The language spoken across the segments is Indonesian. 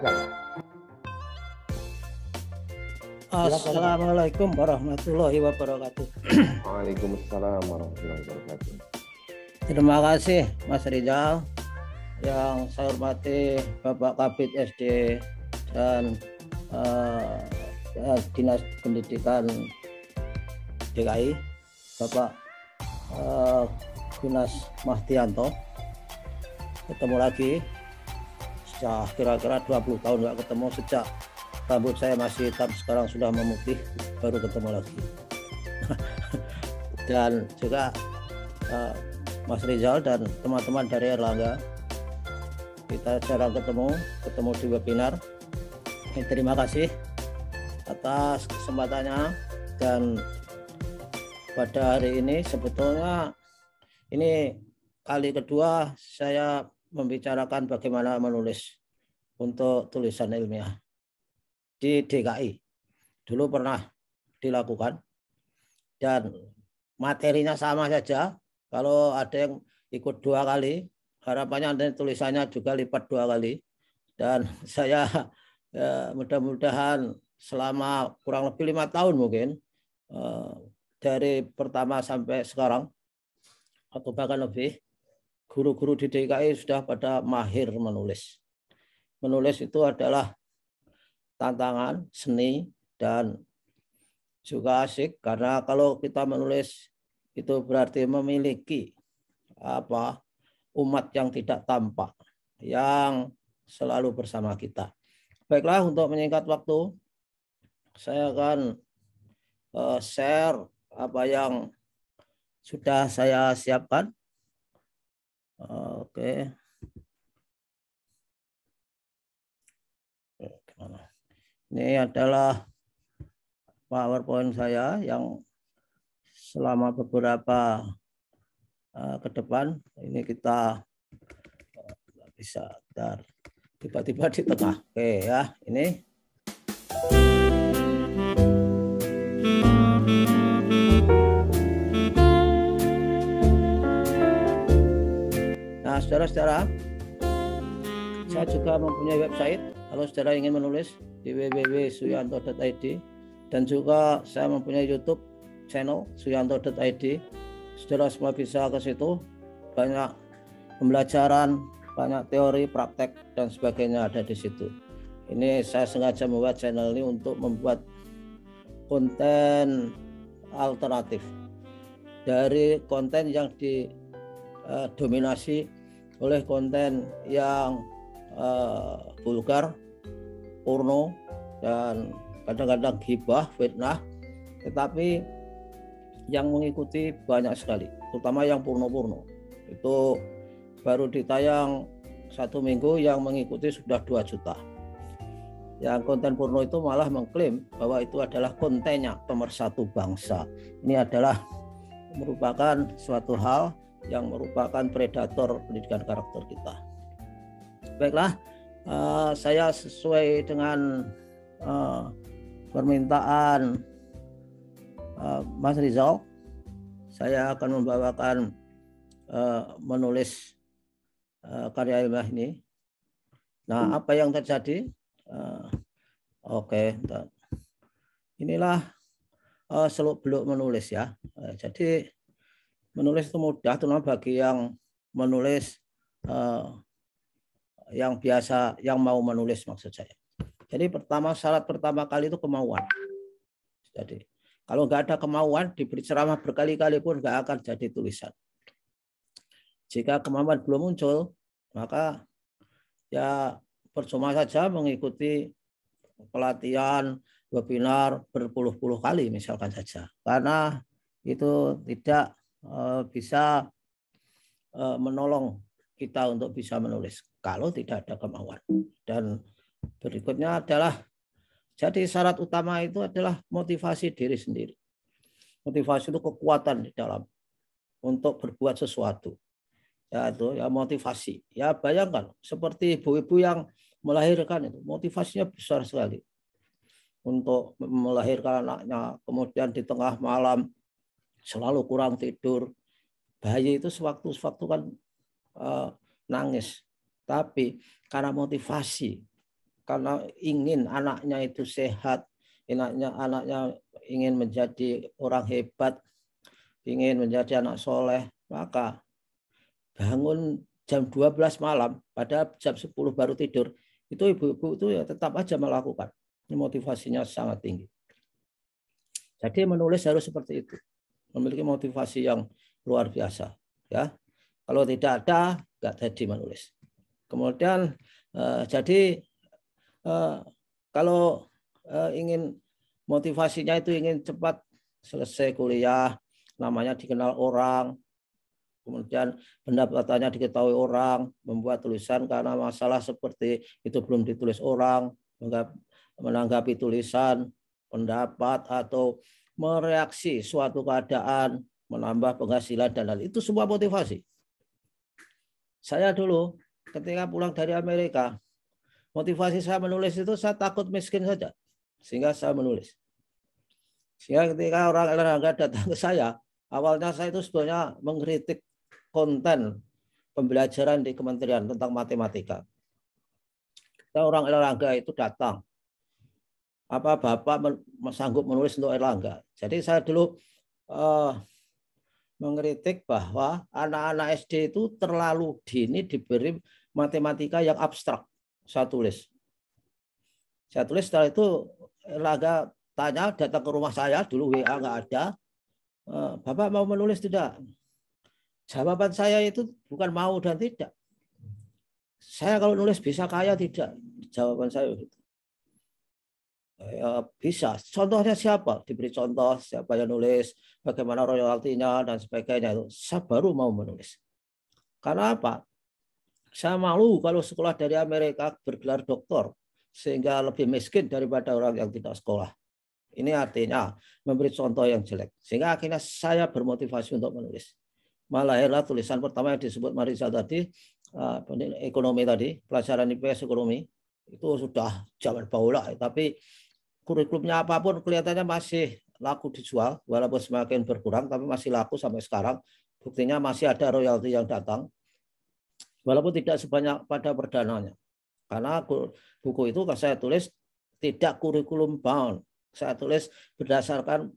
silakan. Assalamualaikum warahmatullahi wabarakatuh. Waalaikumsalam warahmatullahi wabarakatuh. Terima kasih Mas Rizal yang saya hormati Bapak Kabit SD dan uh, Dinas Pendidikan DKI Bapak uh, eh, Gunas Mahdianto. Ketemu lagi ya kira-kira 20 tahun nggak ketemu sejak rambut saya masih hitam sekarang sudah memutih baru ketemu lagi dan juga uh, Mas Rizal dan teman-teman dari Erlangga kita jarang ketemu ketemu di webinar eh, terima kasih atas kesempatannya dan pada hari ini sebetulnya ini kali kedua saya membicarakan bagaimana menulis untuk tulisan ilmiah di DKI. Dulu pernah dilakukan dan materinya sama saja. Kalau ada yang ikut dua kali, harapannya ada tulisannya juga lipat dua kali. Dan saya ya, mudah-mudahan selama kurang lebih lima tahun mungkin eh, dari pertama sampai sekarang atau bahkan lebih guru-guru di DKI sudah pada mahir menulis. Menulis itu adalah tantangan, seni, dan juga asik karena kalau kita menulis itu berarti memiliki apa umat yang tidak tampak yang selalu bersama kita. Baiklah untuk menyingkat waktu saya akan eh, share apa yang sudah saya siapkan Oke. Ini adalah PowerPoint saya yang selama beberapa eh, ke depan ini kita eh, bisa tar tiba-tiba di tengah. Oke ya, ini. Nah, saudara-saudara, saya juga mempunyai website. Kalau saudara ingin menulis di www.suyanto.id dan juga saya mempunyai YouTube channel suyanto.id. Saudara semua bisa ke situ. Banyak pembelajaran, banyak teori, praktek dan sebagainya ada di situ. Ini saya sengaja membuat channel ini untuk membuat konten alternatif dari konten yang didominasi oleh konten yang uh, vulgar, porno dan kadang-kadang gibah, fitnah, tetapi yang mengikuti banyak sekali, terutama yang porno-porno. Itu baru ditayang satu minggu yang mengikuti sudah 2 juta. Yang konten porno itu malah mengklaim bahwa itu adalah kontennya pemersatu bangsa. Ini adalah merupakan suatu hal yang merupakan predator pendidikan karakter kita. Baiklah, uh, saya sesuai dengan uh, permintaan uh, Mas Rizal, saya akan membawakan uh, menulis uh, karya ilmiah ini. Nah, hmm. apa yang terjadi? Uh, Oke, okay. inilah uh, seluk beluk menulis ya. Uh, jadi menulis itu mudah terutama bagi yang menulis uh, yang biasa yang mau menulis maksud saya. Jadi pertama syarat pertama kali itu kemauan. Jadi kalau nggak ada kemauan diberi ceramah berkali-kali pun nggak akan jadi tulisan. Jika kemauan belum muncul maka ya percuma saja mengikuti pelatihan webinar berpuluh-puluh kali misalkan saja karena itu tidak Eh, bisa eh, menolong kita untuk bisa menulis kalau tidak ada kemauan. Dan berikutnya adalah jadi syarat utama itu adalah motivasi diri sendiri. Motivasi itu kekuatan di dalam untuk berbuat sesuatu. Ya itu ya motivasi. Ya bayangkan seperti ibu-ibu yang melahirkan itu motivasinya besar sekali untuk melahirkan anaknya kemudian di tengah malam selalu kurang tidur. Bayi itu sewaktu-sewaktu kan uh, nangis. Tapi karena motivasi, karena ingin anaknya itu sehat, anaknya anaknya ingin menjadi orang hebat, ingin menjadi anak soleh, maka bangun jam 12 malam, pada jam 10 baru tidur, itu ibu-ibu itu ya tetap aja melakukan. Ini motivasinya sangat tinggi. Jadi menulis harus seperti itu memiliki motivasi yang luar biasa ya kalau tidak ada nggak jadi menulis kemudian eh, jadi eh, kalau eh, ingin motivasinya itu ingin cepat selesai kuliah namanya dikenal orang kemudian pendapatannya diketahui orang membuat tulisan karena masalah seperti itu belum ditulis orang menanggapi tulisan pendapat atau mereaksi suatu keadaan, menambah penghasilan dan lain itu semua motivasi. Saya dulu ketika pulang dari Amerika, motivasi saya menulis itu saya takut miskin saja, sehingga saya menulis. Sehingga ketika orang olahraga datang ke saya, awalnya saya itu sebenarnya mengkritik konten pembelajaran di kementerian tentang matematika. Kita orang olahraga itu datang apa Bapak men sanggup menulis untuk Erlangga. Jadi saya dulu uh, mengkritik bahwa anak-anak SD itu terlalu dini diberi matematika yang abstrak. Saya tulis. Saya tulis setelah itu Erlangga tanya datang ke rumah saya dulu WA nggak ada. Eh, bapak mau menulis tidak? Jawaban saya itu bukan mau dan tidak. Saya kalau nulis bisa kaya tidak. Jawaban saya itu ya, bisa. Contohnya siapa? Diberi contoh siapa yang nulis, bagaimana royaltinya dan sebagainya itu. Saya baru mau menulis. Karena apa? Saya malu kalau sekolah dari Amerika bergelar doktor sehingga lebih miskin daripada orang yang tidak sekolah. Ini artinya memberi contoh yang jelek. Sehingga akhirnya saya bermotivasi untuk menulis. Malah tulisan pertama yang disebut Marisa tadi, eh, ekonomi tadi, pelajaran IPS ekonomi, itu sudah zaman baula. Tapi kurikulumnya apapun kelihatannya masih laku dijual walaupun semakin berkurang tapi masih laku sampai sekarang buktinya masih ada royalti yang datang walaupun tidak sebanyak pada perdananya karena buku itu saya tulis tidak kurikulum bound saya tulis berdasarkan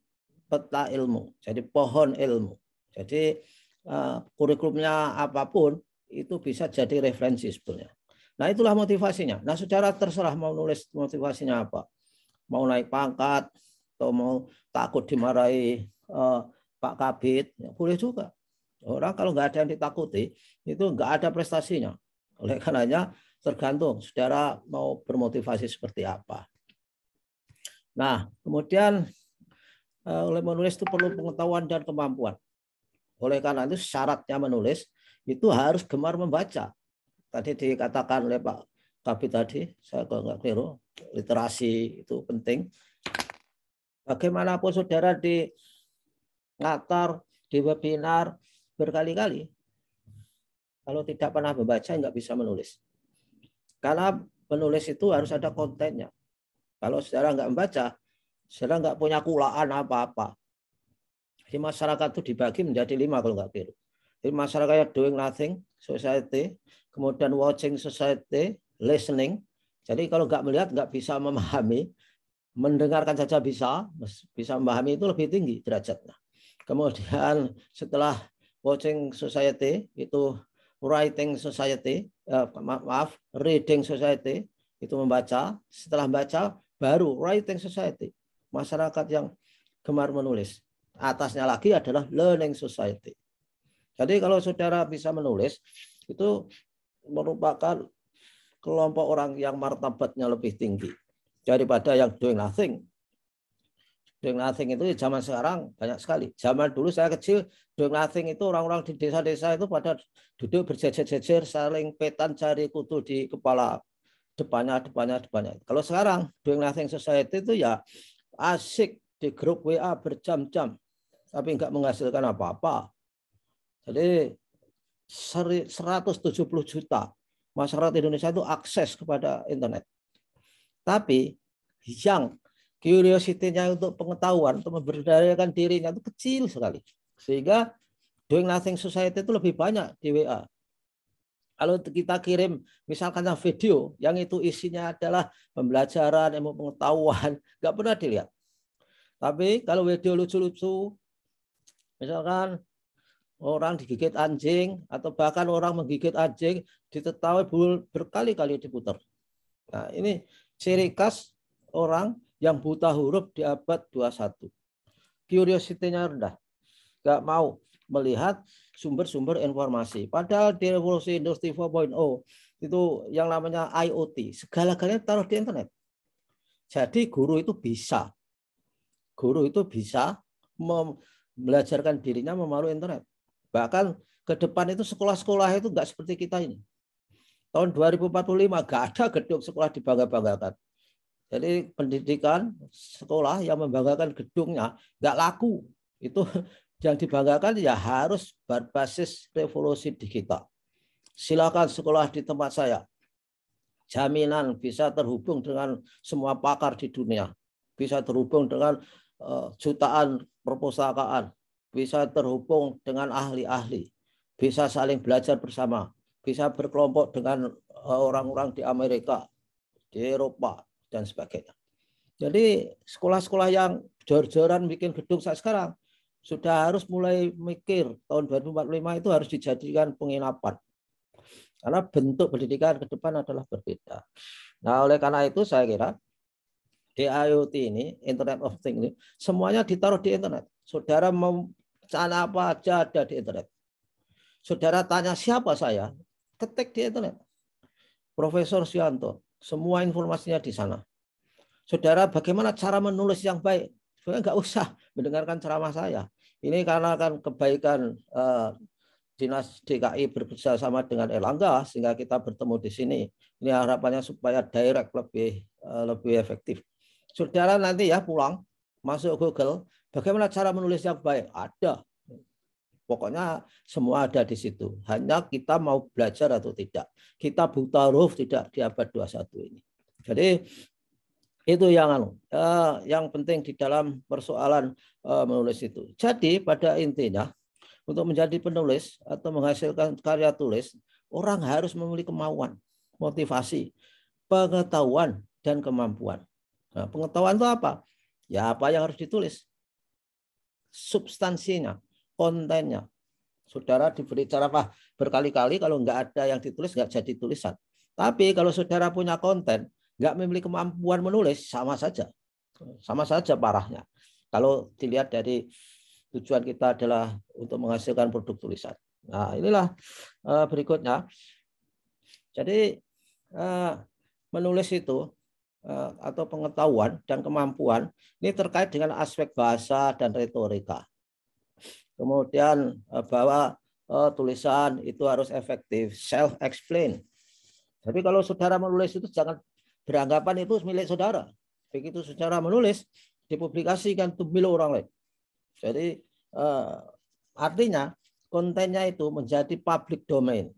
peta ilmu jadi pohon ilmu jadi eh, kurikulumnya apapun itu bisa jadi referensi sebenarnya nah itulah motivasinya nah secara terserah mau nulis motivasinya apa mau naik pangkat atau mau takut dimarahi uh, Pak Kabit, ya boleh juga. Orang kalau nggak ada yang ditakuti, itu nggak ada prestasinya. Oleh karenanya tergantung saudara mau bermotivasi seperti apa. Nah, kemudian eh, oleh menulis itu perlu pengetahuan dan kemampuan. Oleh karena itu syaratnya menulis itu harus gemar membaca. Tadi dikatakan oleh Pak tapi tadi saya kalau nggak keliru, literasi itu penting. Bagaimanapun saudara di ngatar, di webinar berkali-kali, kalau tidak pernah membaca nggak bisa menulis. Karena penulis itu harus ada kontennya. Kalau saudara nggak membaca, saudara nggak punya kulaan apa-apa. di masyarakat itu dibagi menjadi lima kalau nggak keliru. di masyarakat yang doing nothing, society, kemudian watching society, listening. Jadi kalau nggak melihat, nggak bisa memahami, mendengarkan saja bisa, bisa memahami itu lebih tinggi derajatnya. Kemudian setelah watching society itu writing society, eh, maaf, reading society itu membaca. Setelah baca baru writing society, masyarakat yang gemar menulis. Atasnya lagi adalah learning society. Jadi kalau saudara bisa menulis itu merupakan kelompok orang yang martabatnya lebih tinggi daripada yang doing nothing. Doing nothing itu ya zaman sekarang banyak sekali. Zaman dulu saya kecil, doing nothing itu orang-orang di desa-desa itu pada duduk berjejer-jejer, saling petan cari kutu di kepala depannya, depannya, depannya. Kalau sekarang doing nothing society itu ya asik di grup WA berjam-jam, tapi nggak menghasilkan apa-apa. Jadi 170 juta masyarakat Indonesia itu akses kepada internet. Tapi yang curiosity-nya untuk pengetahuan, untuk memberdayakan dirinya itu kecil sekali. Sehingga doing nothing society itu lebih banyak di WA. Kalau kita kirim misalkan video yang itu isinya adalah pembelajaran, ilmu pengetahuan, nggak pernah dilihat. Tapi kalau video lucu-lucu, misalkan orang digigit anjing atau bahkan orang menggigit anjing diketahui berkali-kali diputar. Nah, ini ciri khas orang yang buta huruf di abad 21. Curiosity-nya rendah. Gak mau melihat sumber-sumber informasi. Padahal di revolusi industri 4.0 itu yang namanya IoT, segala-galanya taruh di internet. Jadi guru itu bisa. Guru itu bisa membelajarkan dirinya melalui internet. Bahkan ke depan itu sekolah-sekolah itu nggak seperti kita ini. Tahun 2045 nggak ada gedung sekolah dibangga-banggakan. Jadi pendidikan sekolah yang membanggakan gedungnya nggak laku. Itu yang dibanggakan ya harus berbasis revolusi digital. Silakan sekolah di tempat saya. Jaminan bisa terhubung dengan semua pakar di dunia. Bisa terhubung dengan eh, jutaan perpustakaan, bisa terhubung dengan ahli-ahli, bisa saling belajar bersama, bisa berkelompok dengan eh, orang-orang di Amerika, di Eropa, dan sebagainya. Jadi sekolah-sekolah yang jor-joran bikin gedung saat sekarang sudah harus mulai mikir tahun 2045 itu harus dijadikan penginapan. Karena bentuk pendidikan ke depan adalah berbeda. Nah, oleh karena itu saya kira di IoT ini, Internet of Things ini, semuanya ditaruh di internet. Saudara mau cara apa aja ada di internet. Saudara tanya siapa saya, ketik di internet. Profesor Sianto, semua informasinya di sana. Saudara, bagaimana cara menulis yang baik? Saya nggak usah mendengarkan ceramah saya. Ini karena kan kebaikan eh, dinas DKI bekerja sama dengan Elangga sehingga kita bertemu di sini. Ini harapannya supaya direct lebih eh, lebih efektif. Saudara nanti ya pulang masuk Google Bagaimana cara menulis yang baik? Ada. Pokoknya semua ada di situ. Hanya kita mau belajar atau tidak. Kita buta huruf tidak di abad 21 ini. Jadi itu yang anu, eh, yang penting di dalam persoalan eh, menulis itu. Jadi pada intinya untuk menjadi penulis atau menghasilkan karya tulis, orang harus memiliki kemauan, motivasi, pengetahuan dan kemampuan. Nah, pengetahuan itu apa? Ya apa yang harus ditulis substansinya, kontennya. Saudara diberi cara apa? Berkali-kali kalau nggak ada yang ditulis, nggak jadi tulisan. Tapi kalau saudara punya konten, nggak memiliki kemampuan menulis, sama saja. Sama saja parahnya. Kalau dilihat dari tujuan kita adalah untuk menghasilkan produk tulisan. Nah, inilah eh, berikutnya. Jadi eh, menulis itu Eh, atau pengetahuan dan kemampuan ini terkait dengan aspek bahasa dan retorika. Kemudian eh, bahwa oh, tulisan itu harus efektif, self explain. Tapi kalau saudara menulis itu jangan beranggapan itu milik saudara. Begitu saudara menulis dipublikasikan itu milik orang lain. Jadi eh, artinya kontennya itu menjadi public domain.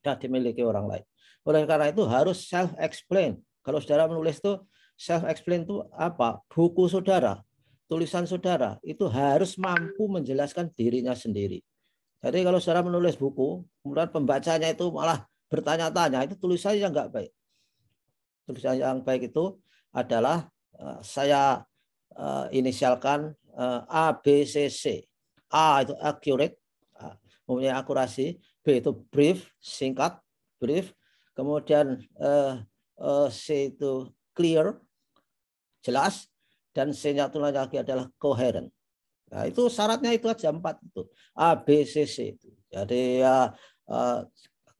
Sudah dimiliki orang lain. Oleh karena itu harus self explain kalau saudara menulis tuh self explain tuh apa? Buku saudara, tulisan saudara itu harus mampu menjelaskan dirinya sendiri. Jadi kalau saudara menulis buku, kemudian pembacanya itu malah bertanya-tanya, itu tulisannya nggak baik. Tulisan yang baik itu adalah eh, saya eh, inisialkan eh, A, B, C, C. A itu accurate, mempunyai akurasi. B itu brief, singkat, brief. Kemudian uh, C itu clear, jelas, dan C-nya lagi adalah coherent. Nah, itu syaratnya itu aja empat itu. A, B, C, C. Itu. Jadi ya uh,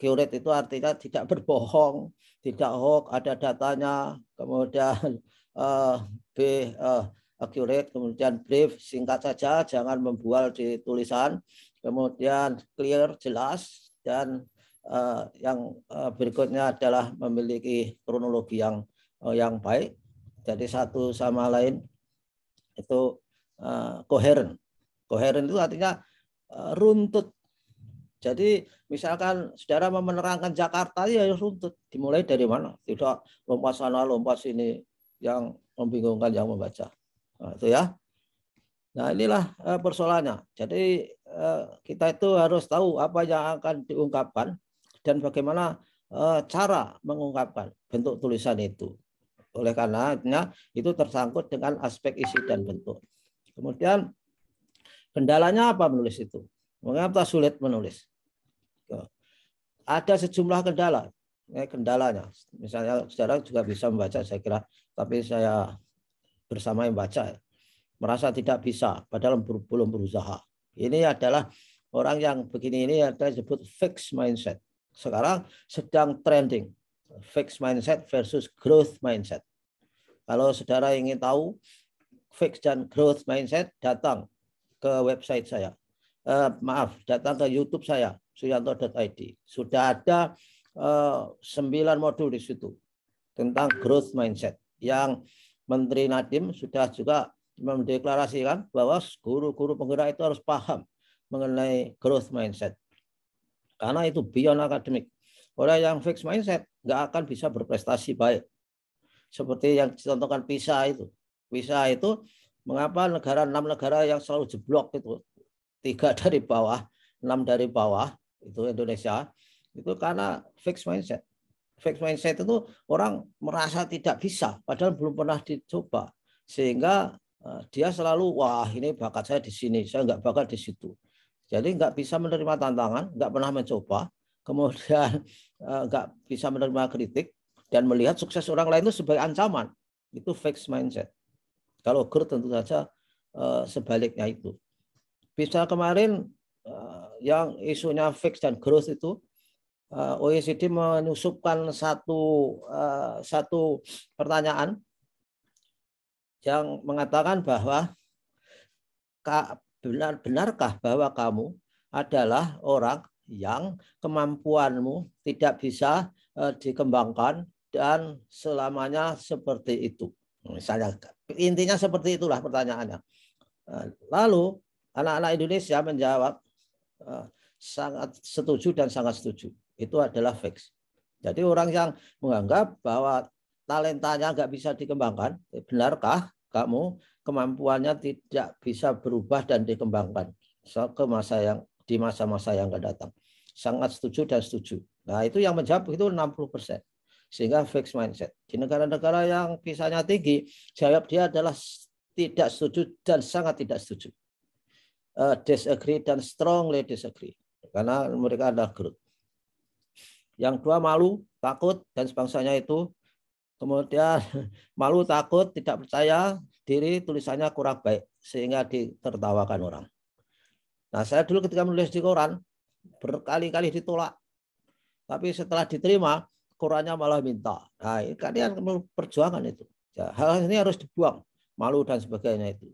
itu artinya tidak berbohong, tidak hoax, ada datanya, kemudian uh, B, uh, accurate, kemudian brief, singkat saja, jangan membual di tulisan, kemudian clear, jelas, dan Eh, yang eh, berikutnya adalah memiliki kronologi yang eh, yang baik. Jadi satu sama lain itu koheren. Koheren itu artinya runtut. Jadi misalkan saudara mau menerangkan Jakarta ya, ya runtut. Dimulai dari mana? Tidak lompat sana lompat sini yang membingungkan yang membaca. Nah, itu ya. Nah inilah persoalannya. Jadi kita itu harus tahu apa yang akan diungkapkan dan bagaimana eh, cara mengungkapkan bentuk tulisan itu. Oleh karenanya itu tersangkut dengan aspek isi dan bentuk. Kemudian kendalanya apa menulis itu? Mengapa sulit menulis? Ada sejumlah kendala. Eh, kendalanya, misalnya saudara juga bisa membaca, saya kira, tapi saya bersama yang baca merasa tidak bisa, padahal belum berusaha. Ini adalah orang yang begini ini ada disebut fixed mindset sekarang sedang trending fixed mindset versus growth mindset. Kalau saudara ingin tahu fixed dan growth mindset, datang ke website saya. Eh, maaf, datang ke YouTube saya, suyanto.id. Sudah ada eh, sembilan 9 modul di situ tentang growth mindset yang Menteri Nadiem sudah juga mendeklarasikan bahwa guru-guru penggerak itu harus paham mengenai growth mindset. Karena itu beyond akademik. Orang yang fix mindset nggak akan bisa berprestasi baik. Seperti yang dicontohkan PISA itu. PISA itu mengapa negara enam negara yang selalu jeblok itu tiga dari bawah, enam dari bawah itu Indonesia itu karena fix mindset. Fixed mindset itu orang merasa tidak bisa, padahal belum pernah dicoba, sehingga eh, dia selalu wah ini bakat saya di sini, saya nggak bakat di situ. Jadi nggak bisa menerima tantangan, nggak pernah mencoba, kemudian eh, nggak bisa menerima kritik dan melihat sukses orang lain itu sebagai ancaman. Itu fixed mindset. Kalau growth tentu saja eh, sebaliknya itu. Bisa kemarin eh, yang isunya fix dan growth itu OECD menyusupkan satu satu pertanyaan yang mengatakan bahwa benar benarkah bahwa kamu adalah orang yang kemampuanmu tidak bisa eh, dikembangkan dan selamanya seperti itu. Misalnya intinya seperti itulah pertanyaannya. Eh, lalu anak-anak Indonesia menjawab eh, sangat setuju dan sangat setuju. Itu adalah fix. Jadi orang yang menganggap bahwa talentanya nggak bisa dikembangkan, benarkah kamu kemampuannya tidak bisa berubah dan dikembangkan ke masa yang di masa-masa yang akan datang. Sangat setuju dan setuju. Nah, itu yang menjawab itu 60%. Sehingga fixed mindset. Di negara-negara yang pisahnya tinggi, jawab dia adalah tidak setuju dan sangat tidak setuju. Uh, disagree dan strongly disagree. Karena mereka adalah grup. Yang dua malu, takut, dan sebangsanya itu. Kemudian malu, takut, tidak percaya, diri tulisannya kurang baik sehingga ditertawakan orang. Nah, saya dulu ketika menulis di koran berkali-kali ditolak. Tapi setelah diterima, korannya malah minta. Nah, ini kalian perjuangan itu. Ya, hal ini harus dibuang, malu dan sebagainya itu.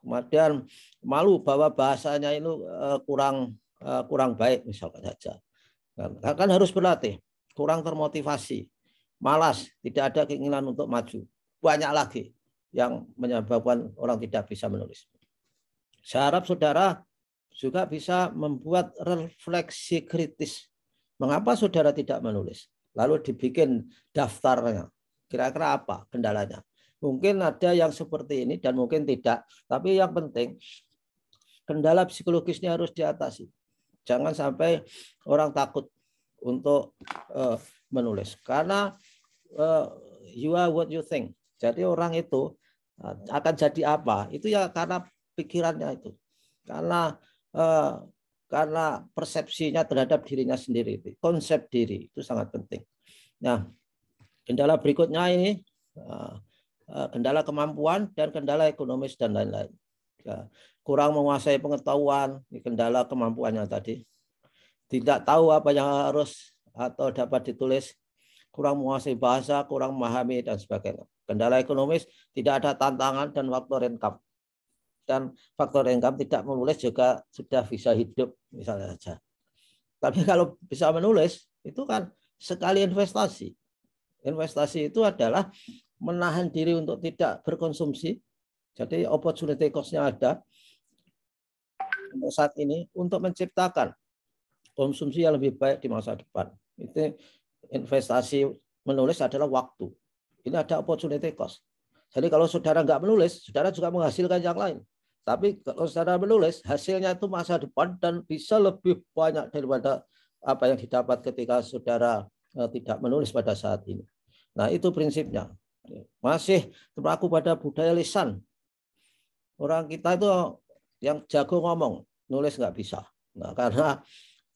Kemudian malu bahwa bahasanya itu eh, kurang eh, kurang baik misalkan saja. Kan, kan, kan harus berlatih, kurang termotivasi, malas, tidak ada keinginan untuk maju. Banyak lagi yang menyebabkan orang tidak bisa menulis. Saya harap saudara juga bisa membuat refleksi kritis. Mengapa saudara tidak menulis? Lalu dibikin daftarnya. Kira-kira apa kendalanya? Mungkin ada yang seperti ini dan mungkin tidak. Tapi yang penting kendala psikologisnya harus diatasi. Jangan sampai orang takut untuk uh, menulis karena uh, you are what you think. Jadi orang itu Nah, akan jadi apa itu ya karena pikirannya itu karena eh, karena persepsinya terhadap dirinya sendiri konsep diri itu sangat penting nah kendala berikutnya ini eh, eh, kendala kemampuan dan kendala ekonomis dan lain-lain ya, kurang menguasai pengetahuan kendala kemampuannya tadi tidak tahu apa yang harus atau dapat ditulis kurang menguasai bahasa kurang memahami dan sebagainya Kendala ekonomis tidak ada tantangan dan faktor income. Dan faktor income tidak menulis juga sudah bisa hidup misalnya saja. Tapi kalau bisa menulis itu kan sekali investasi. Investasi itu adalah menahan diri untuk tidak berkonsumsi. Jadi opportunity cost-nya ada untuk saat ini untuk menciptakan konsumsi yang lebih baik di masa depan. Itu investasi menulis adalah waktu. Ini ada opportunity cost. Jadi kalau saudara nggak menulis, saudara juga menghasilkan yang lain. Tapi kalau saudara menulis, hasilnya itu masa depan dan bisa lebih banyak daripada apa yang didapat ketika saudara eh, tidak menulis pada saat ini. Nah itu prinsipnya. Masih berlaku pada budaya lisan. Orang kita itu yang jago ngomong, nulis nggak bisa. Nah, karena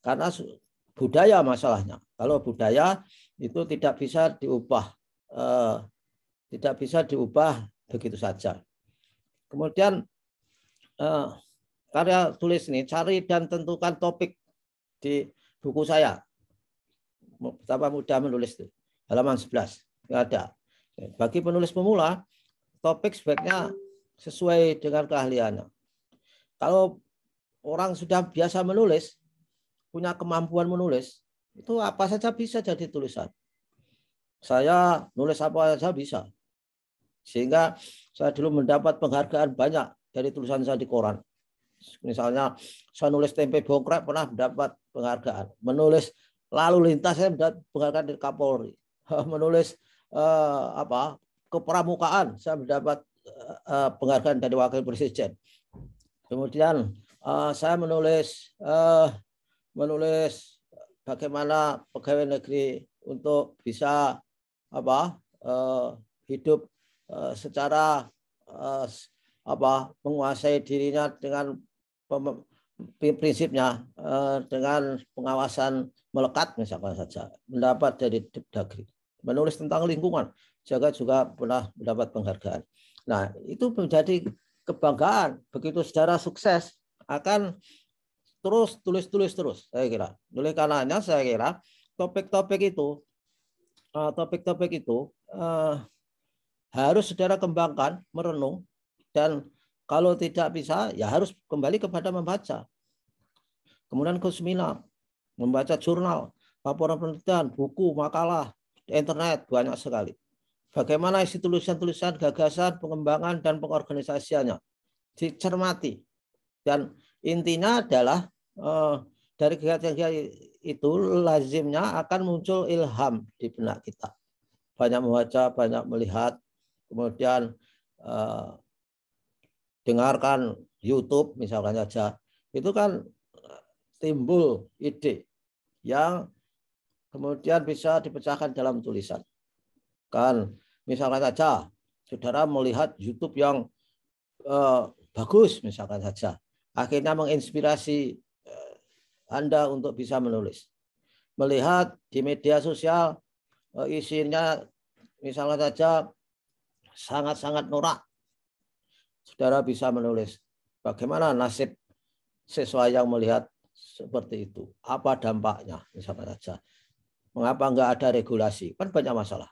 karena budaya masalahnya. Kalau budaya itu tidak bisa diubah eh, tidak bisa diubah begitu saja. Kemudian eh, karya tulis ini cari dan tentukan topik di buku saya. Betapa mudah menulis itu. Halaman 11. Tidak ada. Bagi penulis pemula, topik sebaiknya sesuai dengan keahliannya. Kalau orang sudah biasa menulis, punya kemampuan menulis, itu apa saja bisa jadi tulisan saya nulis apa saja bisa. Sehingga saya dulu mendapat penghargaan banyak dari tulisan saya di koran. Misalnya saya nulis tempe bongkrak pernah mendapat penghargaan. Menulis lalu lintas saya mendapat penghargaan dari Kapolri. Menulis eh, apa kepramukaan saya mendapat eh, penghargaan dari Wakil Presiden. Kemudian eh, saya menulis eh, menulis bagaimana pegawai negeri untuk bisa apa uh, hidup uh, secara uh, apa menguasai dirinya dengan prinsipnya uh, dengan pengawasan melekat misalkan saja mendapat dari Dagri menulis tentang lingkungan jaga juga pernah mendapat penghargaan nah itu menjadi kebanggaan begitu secara sukses akan terus tulis tulis terus saya kira oleh karenanya saya kira topik-topik itu Eh, topik-topik itu uh, harus saudara kembangkan, merenung, dan kalau tidak bisa, ya harus kembali kepada membaca. Kemudian ke seminar, membaca jurnal, laporan penelitian, buku, makalah, internet, banyak sekali. Bagaimana isi tulisan-tulisan, gagasan, pengembangan, dan pengorganisasiannya. Dicermati. Dan intinya adalah uh, dari kegiatan-kegiatan itu lazimnya akan muncul ilham di benak kita. Banyak membaca, banyak melihat, kemudian eh, dengarkan YouTube misalkan saja. Itu kan eh, timbul ide yang kemudian bisa dipecahkan dalam tulisan. Kan misalkan saja saudara melihat YouTube yang eh, bagus misalkan saja. Akhirnya menginspirasi anda untuk bisa menulis. Melihat di media sosial eh, isinya misalnya saja sangat-sangat norak. Saudara bisa menulis bagaimana nasib siswa yang melihat seperti itu. Apa dampaknya misalnya saja. Mengapa nggak ada regulasi? Kan banyak masalah.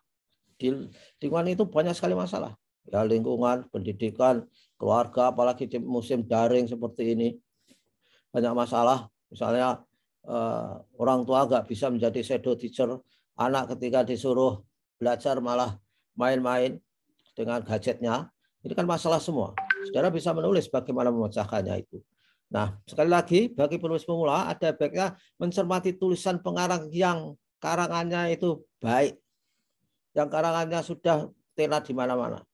Di lingkungan itu banyak sekali masalah. Ya lingkungan, pendidikan, keluarga, apalagi di musim daring seperti ini. Banyak masalah. Misalnya eh, orang tua nggak bisa menjadi shadow teacher, anak ketika disuruh belajar malah main-main dengan gadgetnya, ini kan masalah semua. Saudara bisa menulis bagaimana memecahkannya itu. Nah, sekali lagi bagi penulis pemula ada baiknya mencermati tulisan pengarang yang karangannya itu baik. Yang karangannya sudah tena di mana-mana.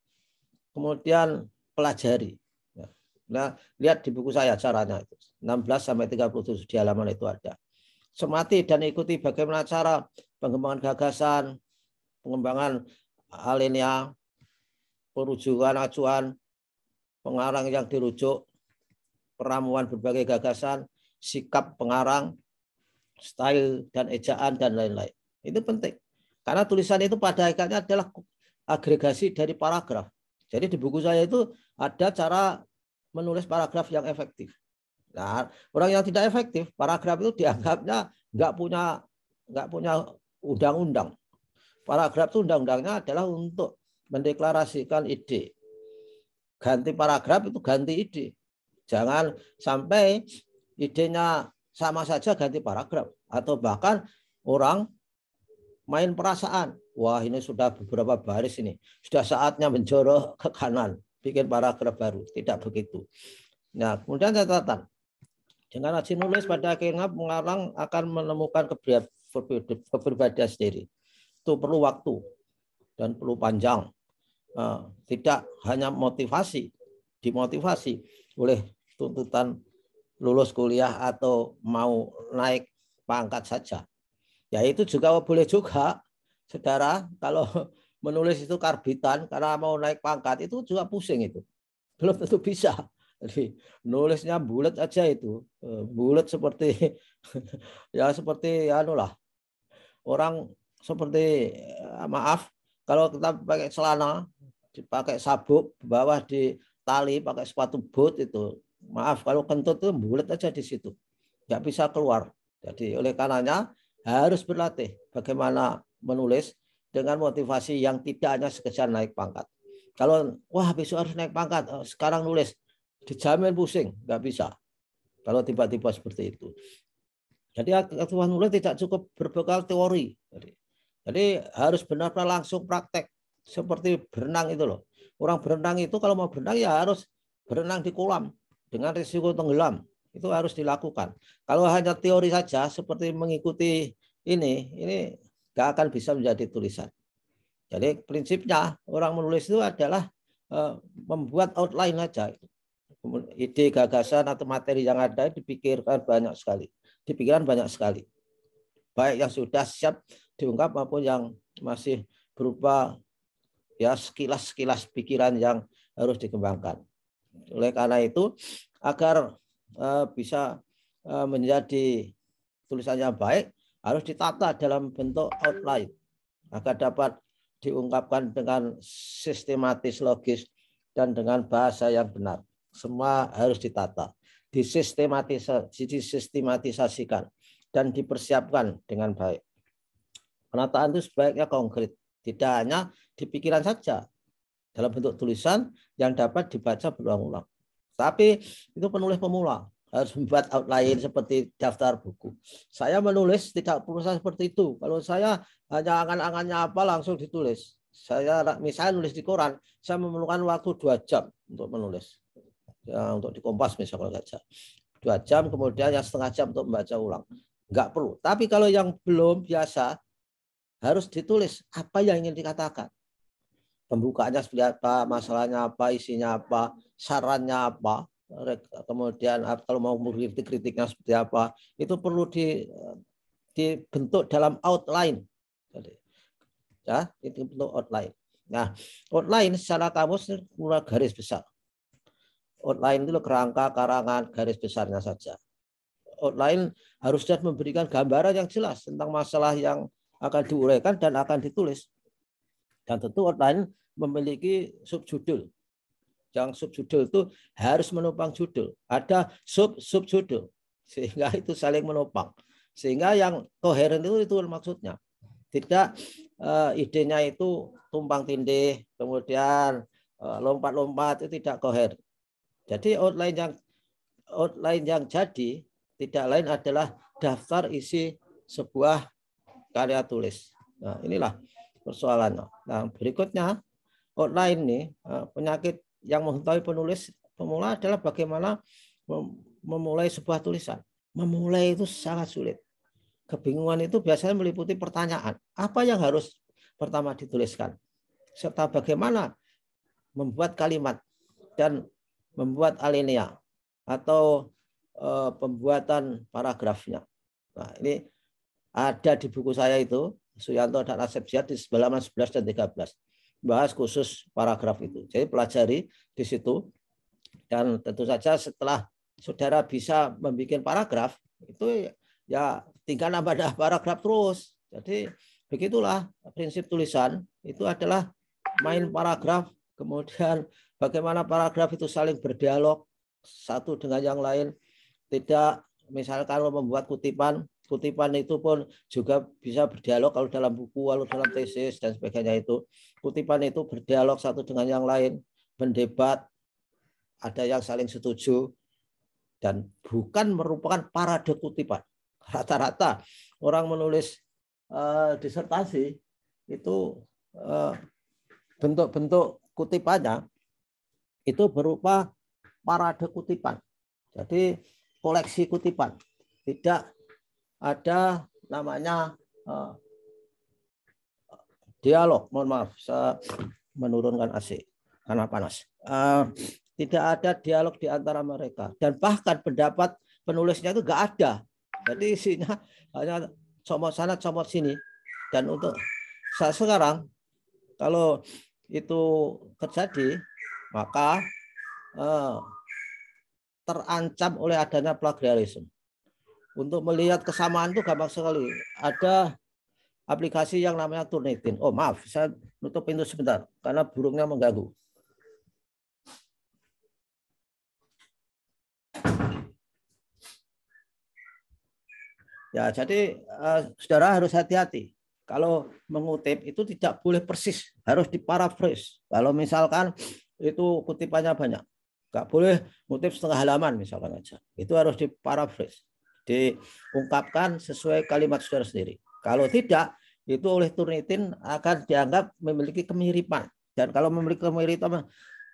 Kemudian pelajari. Ya. Nah, lihat di buku saya caranya itu. 16 sampai 37 di halaman itu ada. Semati dan ikuti bagaimana cara pengembangan gagasan, pengembangan alinea, perujukan acuan, pengarang yang dirujuk, peramuan berbagai gagasan, sikap pengarang, style dan ejaan dan lain-lain. Itu penting. Karena tulisan itu pada akhirnya adalah agregasi dari paragraf. Jadi di buku saya itu ada cara menulis paragraf yang efektif. Nah, orang yang tidak efektif, paragraf itu dianggapnya nggak punya nggak punya undang-undang. Paragraf itu undang-undangnya adalah untuk mendeklarasikan ide. Ganti paragraf itu ganti ide. Jangan sampai idenya sama saja ganti paragraf atau bahkan orang main perasaan. Wah, ini sudah beberapa baris ini. Sudah saatnya menjorok ke kanan, bikin paragraf baru. Tidak begitu. Nah, kemudian catatan dengan rajin nulis hmm. pada akhirnya pengarang akan menemukan keberbedaan sendiri. Itu perlu waktu dan perlu panjang. Eh, tidak hanya motivasi, dimotivasi oleh tuntutan lulus kuliah atau mau naik pangkat saja. Ya itu juga boleh juga, saudara, kalau menulis itu karbitan karena mau naik pangkat itu juga pusing itu. Belum tentu bisa. Jadi nulisnya bulat aja itu, eh, bulat seperti ya seperti ya, lah. Orang seperti eh, maaf kalau kita pakai celana, dipakai sabuk, bawah di tali, pakai sepatu boot itu. Maaf kalau kentut tuh bulat aja di situ. Nggak bisa keluar. Jadi oleh karenanya harus berlatih bagaimana menulis dengan motivasi yang tidak hanya sekedar naik pangkat. Kalau wah besok harus naik pangkat, eh, sekarang nulis dijamin pusing, nggak bisa. Kalau tiba-tiba seperti itu. Jadi Tuhan mulai tidak cukup berbekal teori. Jadi, jadi harus benar-benar langsung praktek seperti berenang itu loh. Orang berenang itu kalau mau berenang ya harus berenang di kolam dengan risiko tenggelam. Itu harus dilakukan. Kalau hanya teori saja seperti mengikuti ini, ini nggak akan bisa menjadi tulisan. Jadi prinsipnya orang menulis itu adalah eh, membuat outline saja ide gagasan atau materi yang ada dipikirkan banyak sekali dipikiran banyak sekali baik yang sudah siap diungkap maupun yang masih berupa ya sekilas-sekilas pikiran yang harus dikembangkan oleh karena itu agar uh, bisa uh, menjadi tulisannya baik harus ditata dalam bentuk outline agar dapat diungkapkan dengan sistematis logis dan dengan bahasa yang benar semua harus ditata, disistematisasikan, dan dipersiapkan dengan baik. Penataan itu sebaiknya konkret, tidak hanya di pikiran saja, dalam bentuk tulisan yang dapat dibaca berulang-ulang. Tapi itu penulis pemula harus membuat outline seperti daftar buku. Saya menulis tidak perlu seperti itu. Kalau saya hanya angan-angannya apa langsung ditulis. Saya misalnya nulis di koran, saya memerlukan waktu dua jam untuk menulis ya, untuk di Kompas misalnya kalau saja dua jam kemudian yang setengah jam untuk membaca ulang nggak perlu tapi kalau yang belum biasa harus ditulis apa yang ingin dikatakan pembukaannya seperti apa masalahnya apa isinya apa sarannya apa kemudian kalau mau mengkritik kritiknya seperti apa itu perlu di dibentuk dalam outline jadi ya itu bentuk outline nah outline secara kamus kurang garis besar outline itu kerangka karangan garis besarnya saja outline harusnya memberikan gambaran yang jelas tentang masalah yang akan diuraikan dan akan ditulis dan tentu outline memiliki subjudul yang subjudul itu harus menopang judul ada sub subjudul sehingga itu saling menopang sehingga yang koheren itu itu maksudnya tidak uh, idenya itu tumpang tindih kemudian eh, lompat-lompat uh, itu tidak koheren jadi outline yang outline yang jadi tidak lain adalah daftar isi sebuah karya tulis. Nah, inilah persoalannya. Nah, berikutnya outline nih eh, penyakit yang mengetahui penulis pemula adalah bagaimana memulai sebuah tulisan. Memulai itu sangat sulit. Kebingungan itu biasanya meliputi pertanyaan. Apa yang harus pertama dituliskan? Serta bagaimana membuat kalimat dan membuat alinea atau uh, pembuatan paragrafnya. Nah, ini ada di buku saya itu, Suyanto dan Asep di halaman 11 dan 13. Bahas khusus paragraf itu. Jadi pelajari di situ. Dan tentu saja setelah saudara bisa membuat paragraf, itu ya tinggal pada paragraf terus. Jadi begitulah prinsip tulisan itu adalah main paragraf Kemudian bagaimana paragraf itu saling berdialog satu dengan yang lain. Tidak misalkan lo membuat kutipan, kutipan itu pun juga bisa berdialog kalau dalam buku, kalau dalam tesis dan sebagainya itu. Kutipan itu berdialog satu dengan yang lain, mendebat, ada yang saling setuju, dan bukan merupakan parade kutipan. Rata-rata orang menulis uh, disertasi itu eh, bentuk-bentuk bentuk -bentuk kutipannya itu berupa parade kutipan. Jadi koleksi kutipan. Tidak ada namanya eh, dialog. Mohon maaf, saya menurunkan AC karena panas. Eh, tidak ada dialog di antara mereka. Dan bahkan pendapat penulisnya itu nggak ada. Jadi isinya hanya comot sana, comot sini. Dan untuk saat sekarang, kalau itu terjadi, maka eh, terancam oleh adanya plagiarisme. Untuk melihat kesamaan itu gampang sekali. Ada aplikasi yang namanya Turnitin. Oh maaf, saya tutup pintu sebentar karena burungnya mengganggu. Ya, jadi eh, saudara harus hati-hati kalau mengutip itu tidak boleh persis, harus diparaphrase. Kalau misalkan itu kutipannya banyak, nggak boleh ngutip setengah halaman misalkan aja. Itu harus diparaphrase, diungkapkan sesuai kalimat saudara sendiri. Kalau tidak, itu oleh Turnitin akan dianggap memiliki kemiripan. Dan kalau memiliki kemiripan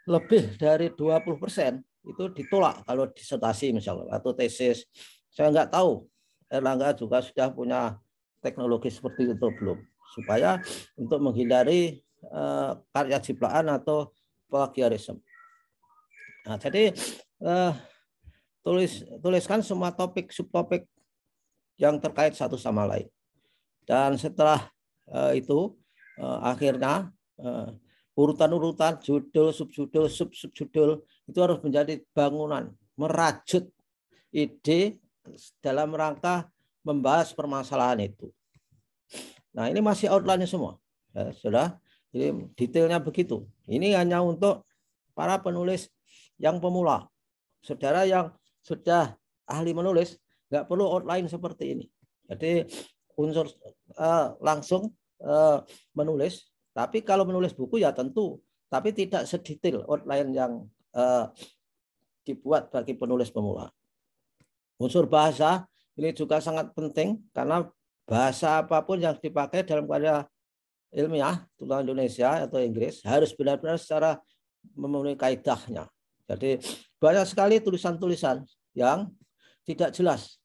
lebih dari 20 persen, itu ditolak kalau disertasi misalnya atau tesis. Saya nggak tahu. Erlangga juga sudah punya teknologi seperti itu belum supaya untuk menghindari uh, karya ciplaan atau plagiarisme. Nah, jadi uh, tulis tuliskan semua topik subtopik yang terkait satu sama lain. Dan setelah uh, itu uh, akhirnya uh, urutan-urutan judul subjudul sub subjudul itu harus menjadi bangunan merajut ide dalam rangka membahas permasalahan itu. Nah ini masih outline-nya semua. Ya, sudah, ini detailnya begitu. Ini hanya untuk para penulis yang pemula. Saudara yang sudah ahli menulis, nggak perlu outline seperti ini. Jadi unsur uh, langsung uh, menulis. Tapi kalau menulis buku ya tentu, tapi tidak sedetail outline yang uh, dibuat bagi penulis pemula. Unsur bahasa ini juga sangat penting karena bahasa apapun yang dipakai dalam karya ilmiah, tulang Indonesia atau Inggris, harus benar-benar secara memenuhi kaidahnya. Jadi banyak sekali tulisan-tulisan yang tidak jelas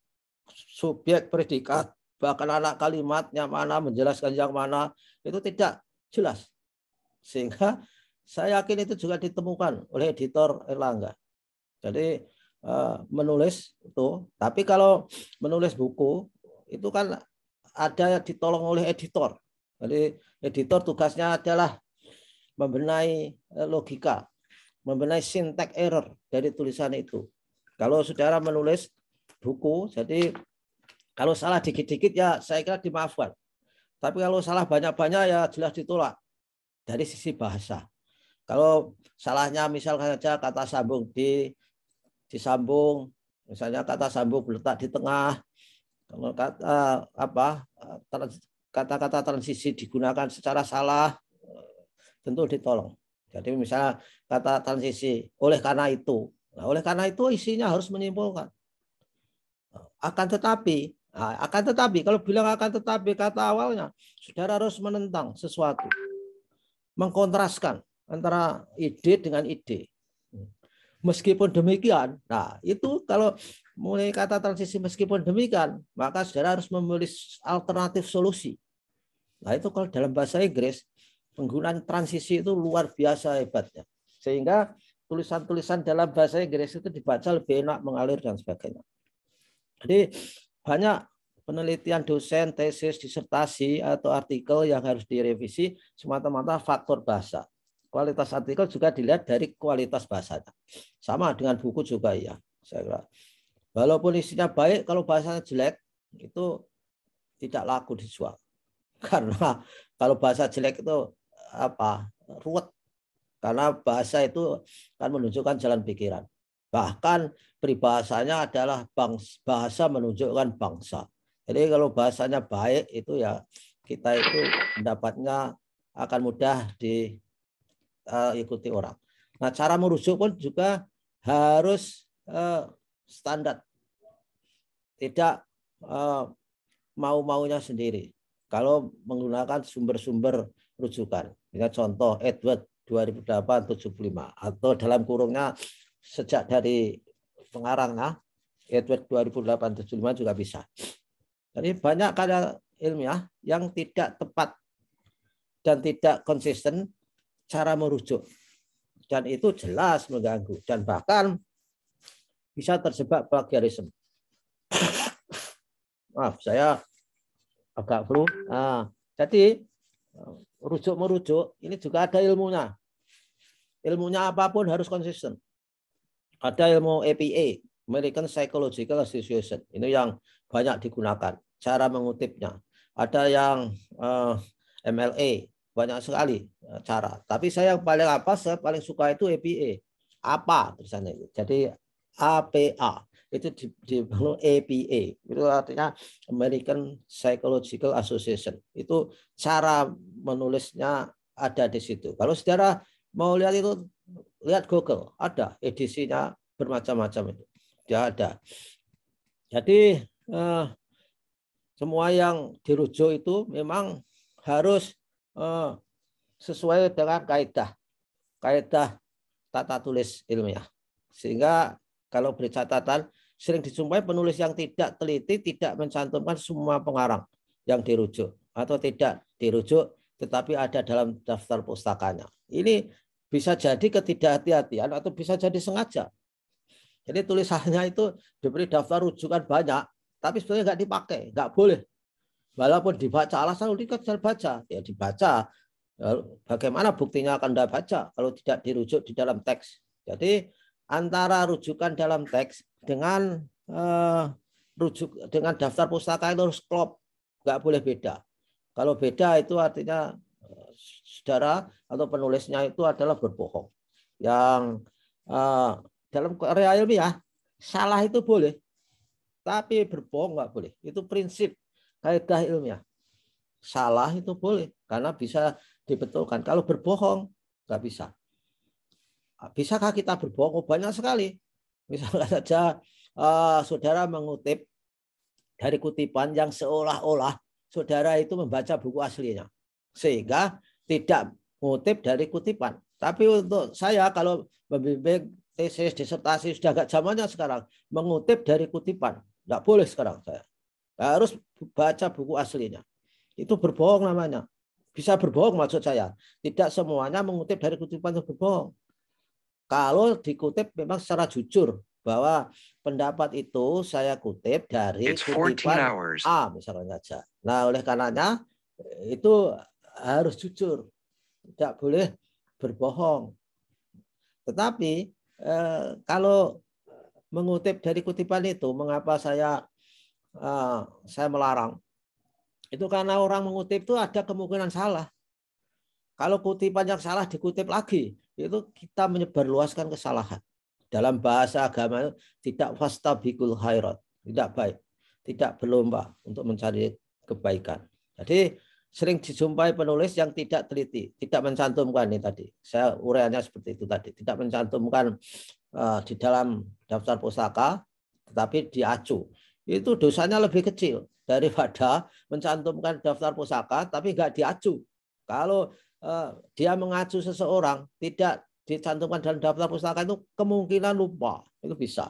subjek, predikat, bahkan anak kalimatnya mana, menjelaskan yang mana, itu tidak jelas. Sehingga saya yakin itu juga ditemukan oleh editor Erlangga. Jadi Eh, menulis itu. Tapi kalau menulis buku itu kan ada ditolong oleh editor. Jadi editor tugasnya adalah membenahi eh, logika, membenahi sintak error dari tulisan itu. Kalau saudara menulis buku, jadi kalau salah dikit-dikit ya saya kira dimaafkan. Tapi kalau salah banyak-banyak ya jelas ditolak dari sisi bahasa. Kalau salahnya misalkan saja kata sambung di disambung. Misalnya kata sambung letak di tengah. Kalau kata apa kata-kata transisi digunakan secara salah tentu ditolong. Jadi misalnya kata transisi oleh karena itu. Nah, oleh karena itu isinya harus menyimpulkan. Akan tetapi, nah, akan tetapi kalau bilang akan tetapi kata awalnya, saudara harus menentang sesuatu, mengkontraskan antara ide dengan ide meskipun demikian. Nah, itu kalau mulai kata transisi meskipun demikian, maka saudara harus memilih alternatif solusi. Nah, itu kalau dalam bahasa Inggris, penggunaan transisi itu luar biasa hebatnya. Sehingga tulisan-tulisan dalam bahasa Inggris itu dibaca lebih enak, mengalir, dan sebagainya. Jadi banyak penelitian dosen, tesis, disertasi, atau artikel yang harus direvisi semata-mata faktor bahasa kualitas artikel juga dilihat dari kualitas bahasanya. Sama dengan buku juga ya, saya kira. Walaupun isinya baik, kalau bahasanya jelek itu tidak laku dijual. Karena kalau bahasa jelek itu apa? ruwet. Karena bahasa itu kan menunjukkan jalan pikiran. Bahkan peribahasanya adalah bangsa, bahasa menunjukkan bangsa. Jadi kalau bahasanya baik itu ya kita itu pendapatnya akan mudah di uh, ikuti orang. Nah, cara merujuk pun juga harus uh, standar. Tidak uh, mau-maunya sendiri. Kalau menggunakan sumber-sumber rujukan. Misalnya contoh Edward 2008 75 atau dalam kurungnya sejak dari pengarangnya ah, Edward 2008 75 juga bisa. Jadi banyak karya ilmiah yang tidak tepat dan tidak konsisten cara merujuk. Dan itu jelas mengganggu. Dan bahkan bisa terjebak plagiarisme. Maaf, saya agak flu. Nah, jadi rujuk-merujuk ini juga ada ilmunya. Ilmunya apapun harus konsisten. Ada ilmu APA, American Psychological Association. Ini yang banyak digunakan. Cara mengutipnya. Ada yang uh, eh, MLA, banyak sekali eh, cara. Tapi saya yang paling apa? Saya paling suka itu APA. Apa tulisannya Jadi APA itu di di APA. Itu artinya American Psychological Association. Itu cara menulisnya ada di situ. Kalau saudara mau lihat itu lihat Google, ada edisinya bermacam-macam itu. Dia ada. Jadi eh, semua yang dirujuk itu memang harus Eh, sesuai dengan kaidah kaidah tata tulis ilmiah. Sehingga kalau beri catatan sering disumpai penulis yang tidak teliti tidak mencantumkan semua pengarang yang dirujuk atau tidak dirujuk tetapi ada dalam daftar pustakanya. Ini bisa jadi ketidakhati-hatian atau bisa jadi sengaja. Jadi tulisannya itu diberi daftar rujukan banyak, tapi sebenarnya nggak dipakai, nggak boleh. Walaupun dibaca alasan dikat baca, ya dibaca. Ya, bagaimana buktinya akan Anda baca kalau tidak dirujuk di dalam teks? Jadi antara rujukan dalam teks dengan eh, rujuk dengan daftar pustaka itu harus klop, nggak boleh beda. Kalau beda itu artinya eh, saudara atau penulisnya itu adalah berbohong. Yang eh, dalam karya ilmiah salah itu boleh, tapi berbohong nggak boleh. Itu prinsip kaidah ilmiah. Salah itu boleh karena bisa dibetulkan. Kalau berbohong nggak bisa. Bisakah kita berbohong? Oh, banyak sekali. Misalnya saja uh, saudara mengutip dari kutipan yang seolah-olah saudara itu membaca buku aslinya. Sehingga tidak mengutip dari kutipan. Tapi untuk saya kalau membimbing tesis, disertasi sudah agak zamannya sekarang mengutip dari kutipan. Nggak boleh sekarang saya. Harus baca buku aslinya. Itu berbohong namanya. Bisa berbohong maksud saya. Tidak semuanya mengutip dari kutipan itu berbohong. Kalau dikutip memang secara jujur bahwa pendapat itu saya kutip dari kutipan A misalnya saja. Nah, oleh karenanya eh, itu harus jujur. Tidak boleh berbohong. Tetapi eh, kalau mengutip dari kutipan itu, mengapa saya Eh, saya melarang. Itu karena orang mengutip itu ada kemungkinan salah. Kalau banyak salah dikutip lagi, itu kita menyebarluaskan kesalahan. Dalam bahasa agama tidak fasta bikul khairat, tidak baik, tidak berlomba untuk mencari kebaikan. Jadi sering dijumpai penulis yang tidak teliti, tidak mencantumkan ini tadi. Saya uraiannya seperti itu tadi, tidak mencantumkan uh, di dalam daftar pusaka, tetapi diacu itu dosanya lebih kecil daripada mencantumkan daftar pusaka tapi nggak diacu. Kalau eh, dia mengacu seseorang tidak dicantumkan dalam daftar pusaka itu kemungkinan lupa itu bisa.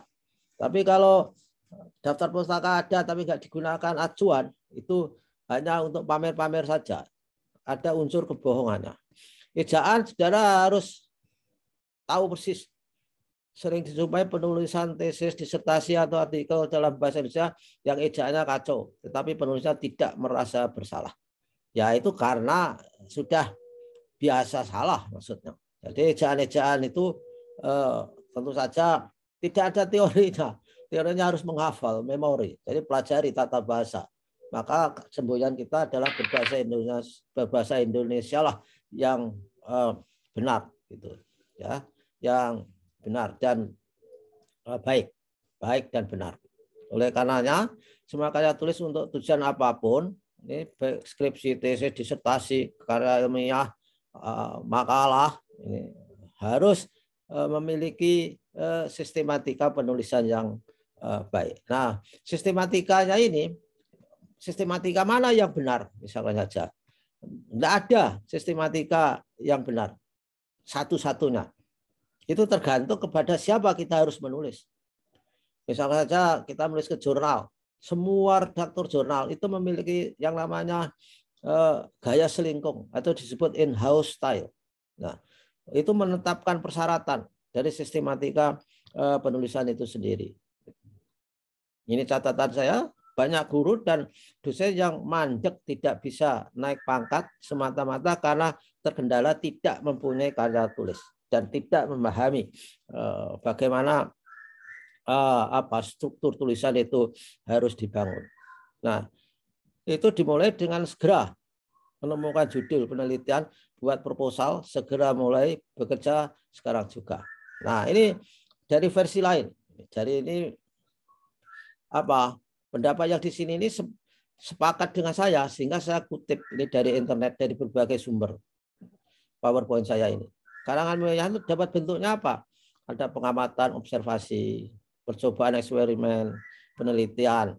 Tapi kalau eh, daftar pusaka ada tapi nggak digunakan acuan itu hanya untuk pamer-pamer saja. Ada unsur kebohongannya. Ejaan saudara harus tahu persis sering dijumpai penulisan tesis, disertasi atau artikel dalam bahasa Indonesia yang ejaannya kacau, tetapi penulisnya tidak merasa bersalah. Ya itu karena sudah biasa salah maksudnya. Jadi ejaan-ejaan itu eh, tentu saja tidak ada teorinya. Teorinya harus menghafal memori. Jadi pelajari tata bahasa. Maka semboyan kita adalah berbahasa Indonesia, berbahasa Indonesia lah yang eh, benar gitu. Ya, yang benar dan eh, baik, baik dan benar. Oleh karenanya, semua karya tulis untuk tujuan apapun, ini skripsi, tesis, disertasi, karya ilmiah, eh, makalah, ini harus eh, memiliki sistematika penulisan yang baik. Nah, sistematikanya ini, sistematika mana yang benar, misalnya saja. Tidak ada sistematika yang benar, satu-satunya. Itu tergantung kepada siapa kita harus menulis. Misalnya saja kita menulis ke jurnal. Semua redaktur jurnal itu memiliki yang namanya eh, gaya selingkung atau disebut in-house style. Nah, itu menetapkan persyaratan dari sistematika eh, penulisan itu sendiri. Ini catatan saya, banyak guru dan dosen yang mandek tidak bisa naik pangkat semata-mata karena terkendala tidak mempunyai karya tulis dan tidak memahami eh, bagaimana eh, apa struktur tulisan itu harus dibangun. Nah, itu dimulai dengan segera menemukan judul penelitian, buat proposal, segera mulai bekerja sekarang juga. Nah, ini dari versi lain. Jadi ini apa pendapat yang di sini ini sepakat dengan saya sehingga saya kutip ini dari internet dari berbagai sumber PowerPoint saya ini. Karangan ilmiah itu dapat bentuknya apa? Ada pengamatan, observasi, percobaan eksperimen, penelitian.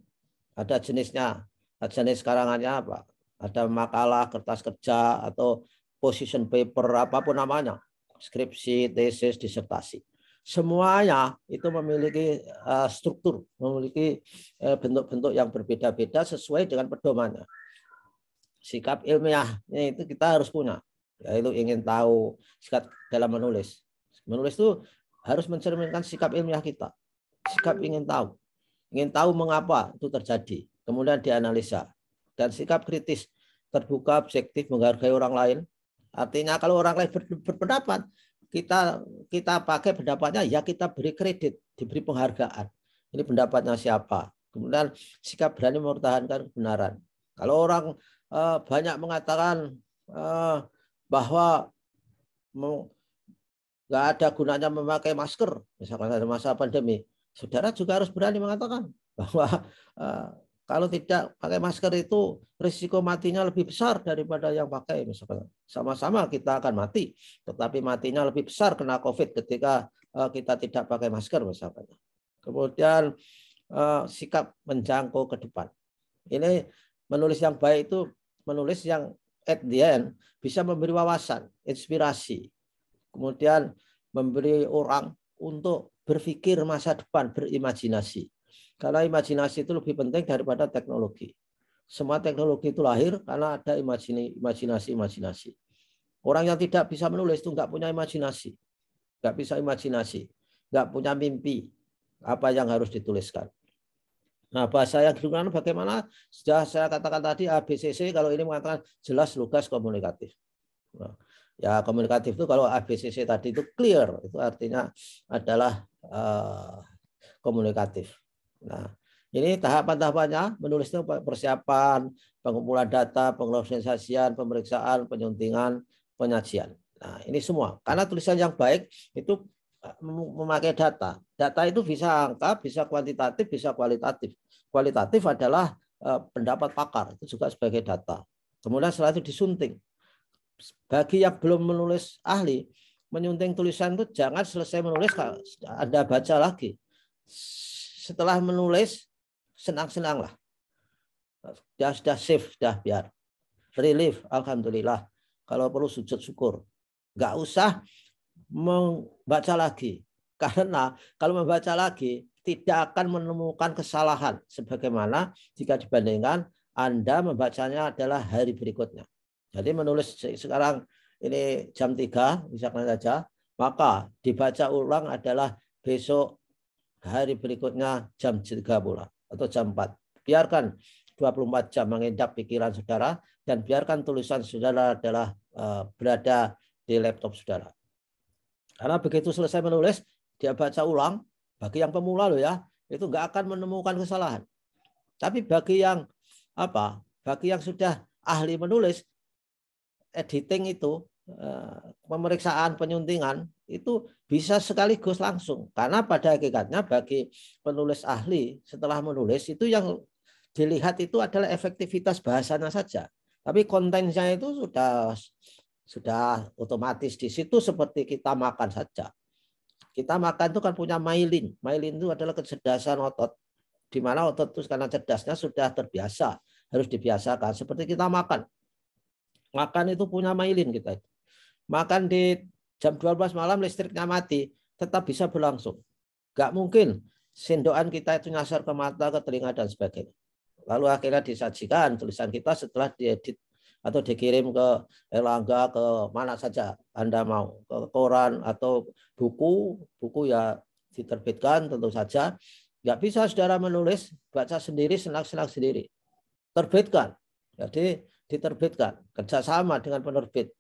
Ada jenisnya, ada jenis karangannya apa? Ada makalah, kertas kerja, atau position paper, apapun namanya. Skripsi, tesis, disertasi. Semuanya itu memiliki eh, struktur, memiliki eh, bentuk-bentuk yang berbeda-beda sesuai dengan pedomannya. Sikap ilmiah itu kita harus punya ya itu ingin tahu sikap dalam menulis. Menulis itu harus mencerminkan sikap ilmiah kita. Sikap ingin tahu. Ingin tahu mengapa itu terjadi. Kemudian dianalisa. Dan sikap kritis. Terbuka, objektif, menghargai orang lain. Artinya kalau orang lain ber, berpendapat, kita kita pakai pendapatnya, ya kita beri kredit, diberi penghargaan. Ini pendapatnya siapa. Kemudian sikap berani mempertahankan kebenaran. Kalau orang uh, banyak mengatakan uh, bahwa nggak ada gunanya memakai masker, misalkan ada masa pandemi, saudara juga harus berani mengatakan bahwa eh, kalau tidak pakai masker itu risiko matinya lebih besar daripada yang pakai misalkan sama-sama kita akan mati tetapi matinya lebih besar kena covid ketika eh, kita tidak pakai masker misalkan kemudian eh, sikap menjangkau ke depan ini menulis yang baik itu menulis yang at the end bisa memberi wawasan, inspirasi. Kemudian memberi orang untuk berpikir masa depan, berimajinasi. Karena imajinasi itu lebih penting daripada teknologi. Semua teknologi itu lahir karena ada imajinasi, imajinasi. Orang yang tidak bisa menulis itu nggak punya imajinasi, nggak bisa imajinasi, nggak punya mimpi apa yang harus dituliskan. Nah, bahasa yang digunakan bagaimana? Sudah saya katakan tadi ABCC kalau ini mengatakan jelas lugas komunikatif. Nah, ya komunikatif itu kalau ABCC tadi itu clear, itu artinya adalah uh, komunikatif. Nah, ini tahapan-tahapannya menulisnya persiapan, pengumpulan data, pengorganisasian, pemeriksaan, penyuntingan, penyajian. Nah, ini semua. Karena tulisan yang baik itu memakai data. Data itu bisa angka, bisa kuantitatif, bisa kualitatif. Kualitatif adalah eh, pendapat pakar, itu juga sebagai data. Kemudian setelah itu disunting. Bagi yang belum menulis ahli, menyunting tulisan itu jangan selesai menulis Anda baca lagi. Setelah menulis senang-senanglah. Sudah sudah safe, sudah biar. Relief, alhamdulillah. Kalau perlu sujud syukur. Enggak usah membaca lagi. Karena kalau membaca lagi tidak akan menemukan kesalahan sebagaimana jika dibandingkan Anda membacanya adalah hari berikutnya. Jadi menulis sekarang ini jam 3 misalkan saja, maka dibaca ulang adalah besok hari berikutnya jam 3 pula atau jam 4. Biarkan 24 jam mengendap pikiran saudara dan biarkan tulisan saudara adalah eh, berada di laptop saudara. Karena begitu selesai menulis, dia baca ulang, bagi yang pemula loh ya, itu nggak akan menemukan kesalahan. Tapi bagi yang apa? Bagi yang sudah ahli menulis, editing itu, eh, pemeriksaan penyuntingan itu bisa sekaligus langsung. Karena pada hakikatnya bagi penulis ahli setelah menulis itu yang dilihat itu adalah efektivitas bahasanya saja. Tapi kontennya itu sudah sudah otomatis di situ seperti kita makan saja. Kita makan itu kan punya myelin. Myelin itu adalah kecerdasan otot. Di mana otot itu karena cerdasnya sudah terbiasa, harus dibiasakan. Seperti kita makan. Makan itu punya myelin kita. Makan di jam 12 malam listriknya mati, tetap bisa berlangsung. Gak mungkin sendokan kita itu nyasar ke mata, ke telinga, dan sebagainya. Lalu akhirnya disajikan tulisan kita setelah diedit atau dikirim ke Erlangga ke mana saja Anda mau ke koran atau buku buku ya diterbitkan tentu saja nggak bisa saudara menulis baca sendiri senang senang sendiri terbitkan jadi diterbitkan kerjasama dengan penerbit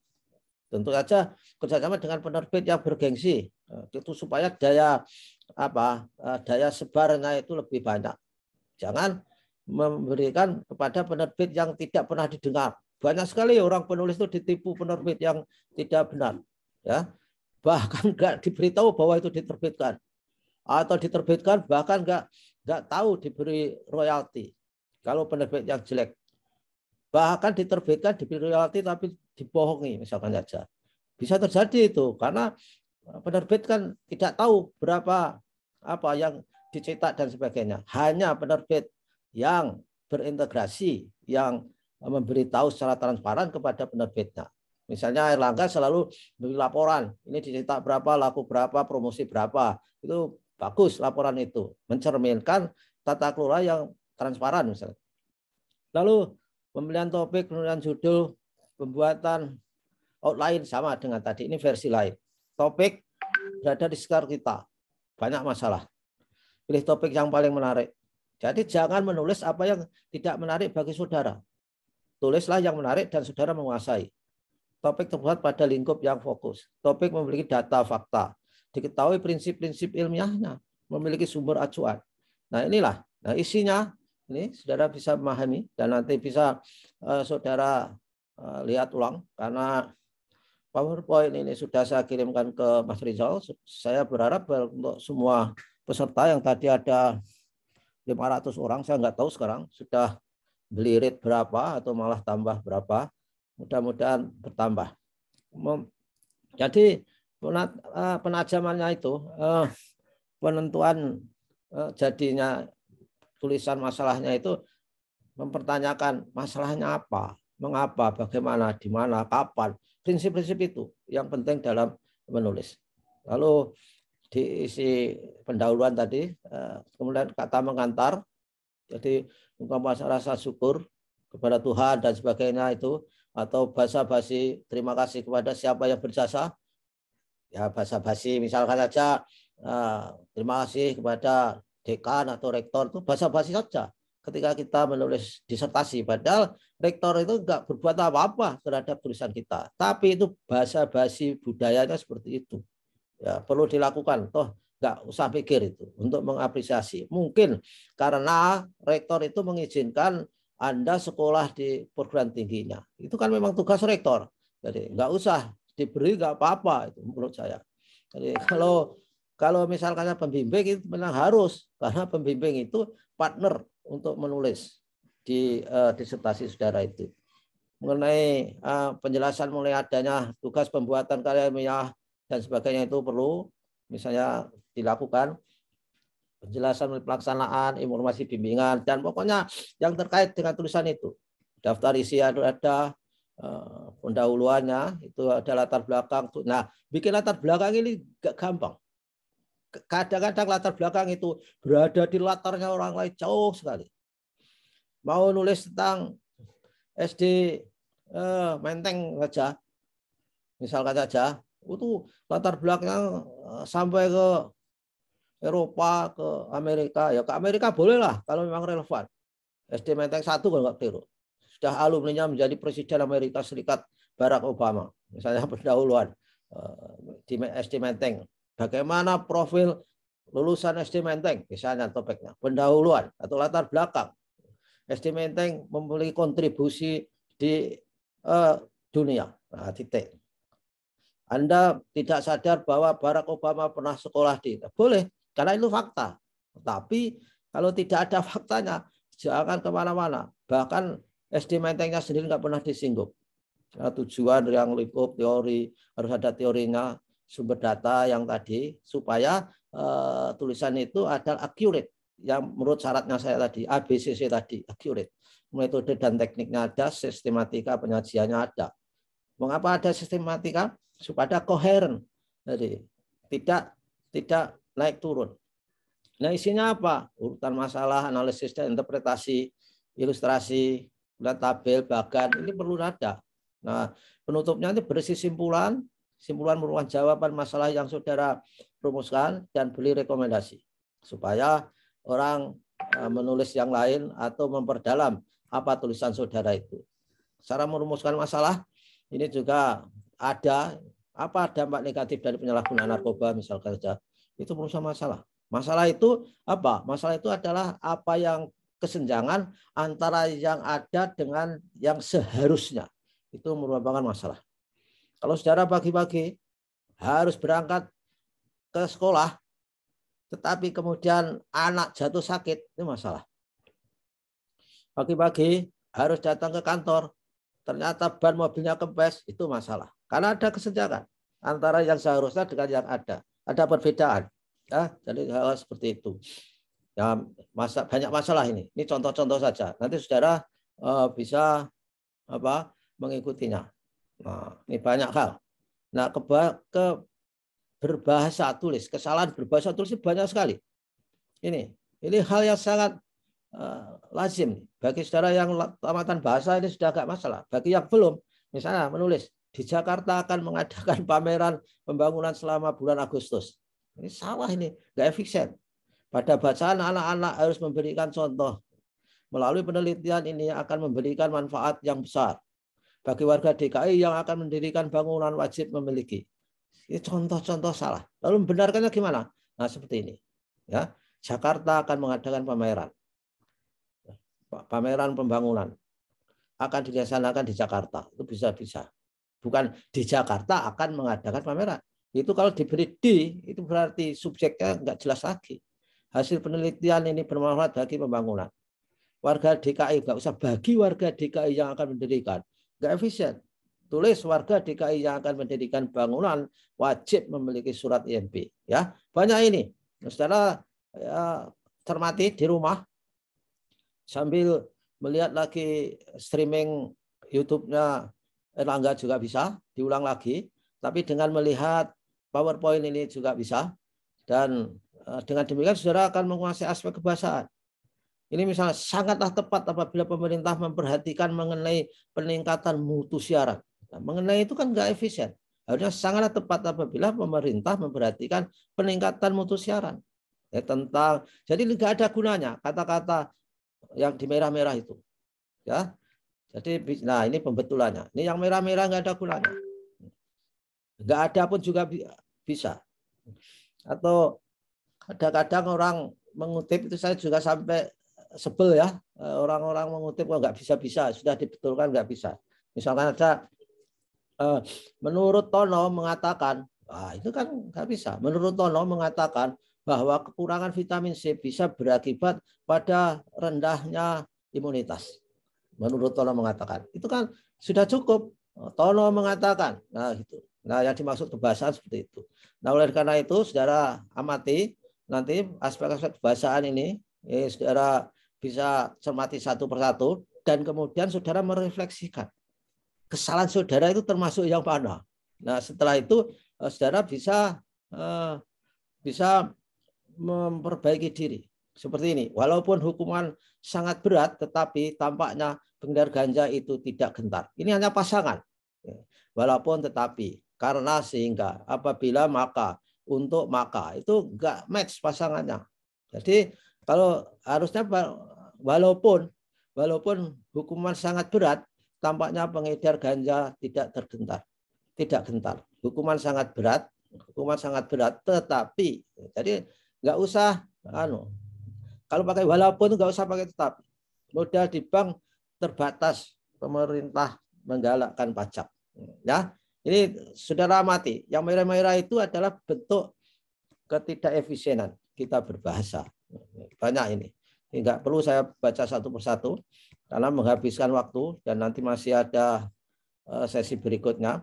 tentu saja kerjasama dengan penerbit yang bergengsi nah, itu supaya daya apa eh, daya sebarnya itu lebih banyak jangan memberikan kepada penerbit yang tidak pernah didengar banyak sekali orang penulis itu ditipu penerbit yang tidak benar. Ya. Bahkan nggak diberitahu bahwa itu diterbitkan. Atau diterbitkan bahkan nggak nggak tahu diberi royalti. Kalau penerbit yang jelek. Bahkan diterbitkan diberi royalti tapi dibohongi misalkan saja. Bisa terjadi itu karena penerbit kan tidak tahu berapa apa yang dicetak dan sebagainya. Hanya penerbit yang berintegrasi, yang memberitahu secara transparan kepada penerbitnya. Misalnya Erlangga selalu beri laporan, ini dicetak berapa, laku berapa, promosi berapa. Itu bagus laporan itu, mencerminkan tata kelola yang transparan misalnya. Lalu pembelian topik, penulisan judul, pembuatan outline sama dengan tadi ini versi lain. Topik berada di sekitar kita. Banyak masalah. Pilih topik yang paling menarik. Jadi jangan menulis apa yang tidak menarik bagi saudara tulislah yang menarik dan saudara menguasai. Topik terbuat pada lingkup yang fokus. Topik memiliki data fakta. Diketahui prinsip-prinsip ilmiahnya. Memiliki sumber acuan. Nah inilah. Nah isinya ini saudara bisa memahami dan nanti bisa uh, saudara uh, lihat ulang karena PowerPoint ini sudah saya kirimkan ke Mas Rizal. Saya berharap untuk semua peserta yang tadi ada 500 orang, saya nggak tahu sekarang sudah belirit berapa atau malah tambah berapa, mudah-mudahan bertambah. Jadi eh, penajamannya itu eh, penentuan eh, jadinya tulisan masalahnya itu mempertanyakan masalahnya apa, mengapa, bagaimana, di mana, kapan, prinsip-prinsip itu yang penting dalam menulis. Lalu diisi pendahuluan tadi, kemudian kata mengantar. Jadi ungkapan rasa syukur kepada Tuhan dan sebagainya itu atau bahasa basi terima kasih kepada siapa yang berjasa ya bahasa basi misalkan saja eh, terima kasih kepada dekan atau rektor itu bahasa basi saja ketika kita menulis disertasi padahal rektor itu enggak berbuat apa-apa terhadap tulisan kita tapi itu bahasa basi budayanya seperti itu ya perlu dilakukan toh nggak usah pikir itu untuk mengapresiasi. Mungkin karena rektor itu mengizinkan Anda sekolah di perguruan tingginya. Itu kan memang tugas rektor. Jadi nggak usah diberi nggak apa-apa itu menurut saya. Jadi kalau kalau misalkan pembimbing itu memang harus karena pembimbing itu partner untuk menulis di uh, disertasi saudara itu. Mengenai uh, penjelasan mulai adanya tugas pembuatan karya ilmiah dan sebagainya itu perlu misalnya dilakukan penjelasan pelaksanaan, informasi bimbingan, dan pokoknya yang terkait dengan tulisan itu. Daftar isi anu ada, eh, pendahuluannya, itu ada latar belakang. Nah, bikin latar belakang ini gak gampang. Kadang-kadang latar belakang itu berada di latarnya orang lain jauh sekali. Mau nulis tentang SD eh, Menteng saja, misalkan saja, itu latar belakang eh, sampai ke Eropa ke Amerika ya ke Amerika bolehlah kalau memang relevan SD Menteng satu kalau nggak keliru sudah alumninya menjadi presiden Amerika Serikat Barack Obama misalnya pendahuluan eh, di SD Menteng bagaimana profil lulusan SD Menteng misalnya topiknya pendahuluan atau latar belakang SD Menteng memiliki kontribusi di uh, dunia nah, titik anda tidak sadar bahwa Barack Obama pernah sekolah di boleh karena itu fakta. Tapi kalau tidak ada faktanya, jangan kemana-mana. Bahkan SD Mentengnya sendiri nggak pernah disinggung. Karena tujuan yang lingkup teori harus ada teorinya, sumber data yang tadi supaya uh, tulisan itu adalah accurate yang menurut syaratnya saya tadi ABCC tadi accurate metode dan tekniknya ada sistematika penyajiannya ada mengapa ada sistematika supaya koheren jadi tidak tidak naik turun. Nah isinya apa? Urutan masalah, analisis dan interpretasi, ilustrasi, dan tabel, bahkan ini perlu ada. Nah penutupnya itu berisi simpulan, simpulan merupakan jawaban masalah yang saudara rumuskan dan beli rekomendasi supaya orang eh, menulis yang lain atau memperdalam apa tulisan saudara itu. Cara merumuskan masalah ini juga ada apa dampak negatif dari penyalahgunaan narkoba misalkan saja itu perusahaan masalah. Masalah itu apa? Masalah itu adalah apa yang kesenjangan antara yang ada dengan yang seharusnya. Itu merupakan masalah. Kalau saudara pagi-pagi harus berangkat ke sekolah, tetapi kemudian anak jatuh sakit, itu masalah. Pagi-pagi harus datang ke kantor, ternyata ban mobilnya kempes, itu masalah. Karena ada kesenjangan antara yang seharusnya dengan yang ada ada perbedaan. Ya, jadi hal, -hal seperti itu. Ya, masa, banyak masalah ini. Ini contoh-contoh saja. Nanti saudara uh, bisa apa mengikutinya. Nah, ini banyak hal. Nah, ke, ke berbahasa tulis, kesalahan berbahasa tulis banyak sekali. Ini, ini hal yang sangat uh, lazim. Bagi saudara yang tamatan bahasa ini sudah agak masalah. Bagi yang belum, misalnya menulis di Jakarta akan mengadakan pameran pembangunan selama bulan Agustus. Ini salah ini, nggak efisien. Pada bacaan anak-anak harus memberikan contoh. Melalui penelitian ini akan memberikan manfaat yang besar bagi warga DKI yang akan mendirikan bangunan wajib memiliki. Ini contoh-contoh salah. Lalu membenarkannya gimana? Nah seperti ini. Ya, Jakarta akan mengadakan pameran, pameran pembangunan akan dilaksanakan di Jakarta. Itu bisa-bisa bukan di Jakarta akan mengadakan pameran. Itu kalau diberi D, itu berarti subjeknya nggak jelas lagi. Hasil penelitian ini bermanfaat bagi pembangunan. Warga DKI nggak usah bagi warga DKI yang akan mendirikan. Nggak efisien. Tulis warga DKI yang akan mendirikan bangunan wajib memiliki surat IMP. Ya, banyak ini. Saudara ya, termati di rumah sambil melihat lagi streaming YouTube-nya Erlangga juga bisa diulang lagi, tapi dengan melihat PowerPoint ini juga bisa dan eh, dengan demikian saudara akan menguasai aspek kebahasaan. Ini misalnya sangatlah tepat apabila pemerintah memperhatikan mengenai peningkatan mutu siaran. Nah, mengenai itu kan nggak efisien. Harusnya sangatlah tepat apabila pemerintah memperhatikan peningkatan mutu siaran. Ya, tentang jadi nggak ada gunanya kata-kata yang di merah-merah itu. Ya, jadi nah ini pembetulannya. Ini yang merah-merah nggak ada gulanya. Nggak ada pun juga bisa. Atau kadang-kadang orang mengutip itu saya juga sampai sebel ya eh, orang-orang mengutip kok nggak bisa-bisa sudah dibetulkan nggak bisa. Misalkan ada eh, menurut Tono mengatakan ah itu kan nggak bisa. Menurut Tono mengatakan bahwa kekurangan vitamin C bisa berakibat pada rendahnya imunitas menurut Tono mengatakan. Itu kan sudah cukup. Tono mengatakan. Nah, itu Nah, yang dimaksud kebahasaan seperti itu. Nah, oleh karena itu, saudara amati nanti aspek-aspek kebahasaan ini, ya, saudara bisa cermati satu persatu, dan kemudian saudara merefleksikan. Kesalahan saudara itu termasuk yang mana? Nah, setelah itu, eh, saudara bisa eh, bisa memperbaiki diri seperti ini. Walaupun hukuman sangat berat, tetapi tampaknya Pengedar ganja itu tidak gentar. Ini hanya pasangan. Ya. Walaupun tetapi karena sehingga apabila maka untuk maka itu enggak match pasangannya. Jadi kalau harusnya walaupun walaupun hukuman sangat berat tampaknya pengedar ganja tidak tergentar. Tidak gentar. Hukuman sangat berat, hukuman sangat berat tetapi jadi gak usah anu kalau pakai walaupun gak usah pakai tetap modal di bank terbatas pemerintah menggalakkan pajak. Ya, ini saudara mati. Yang merah-merah itu adalah bentuk ketidakefisienan kita berbahasa. Banyak ini. Tidak perlu saya baca satu persatu karena menghabiskan waktu dan nanti masih ada eh, sesi berikutnya.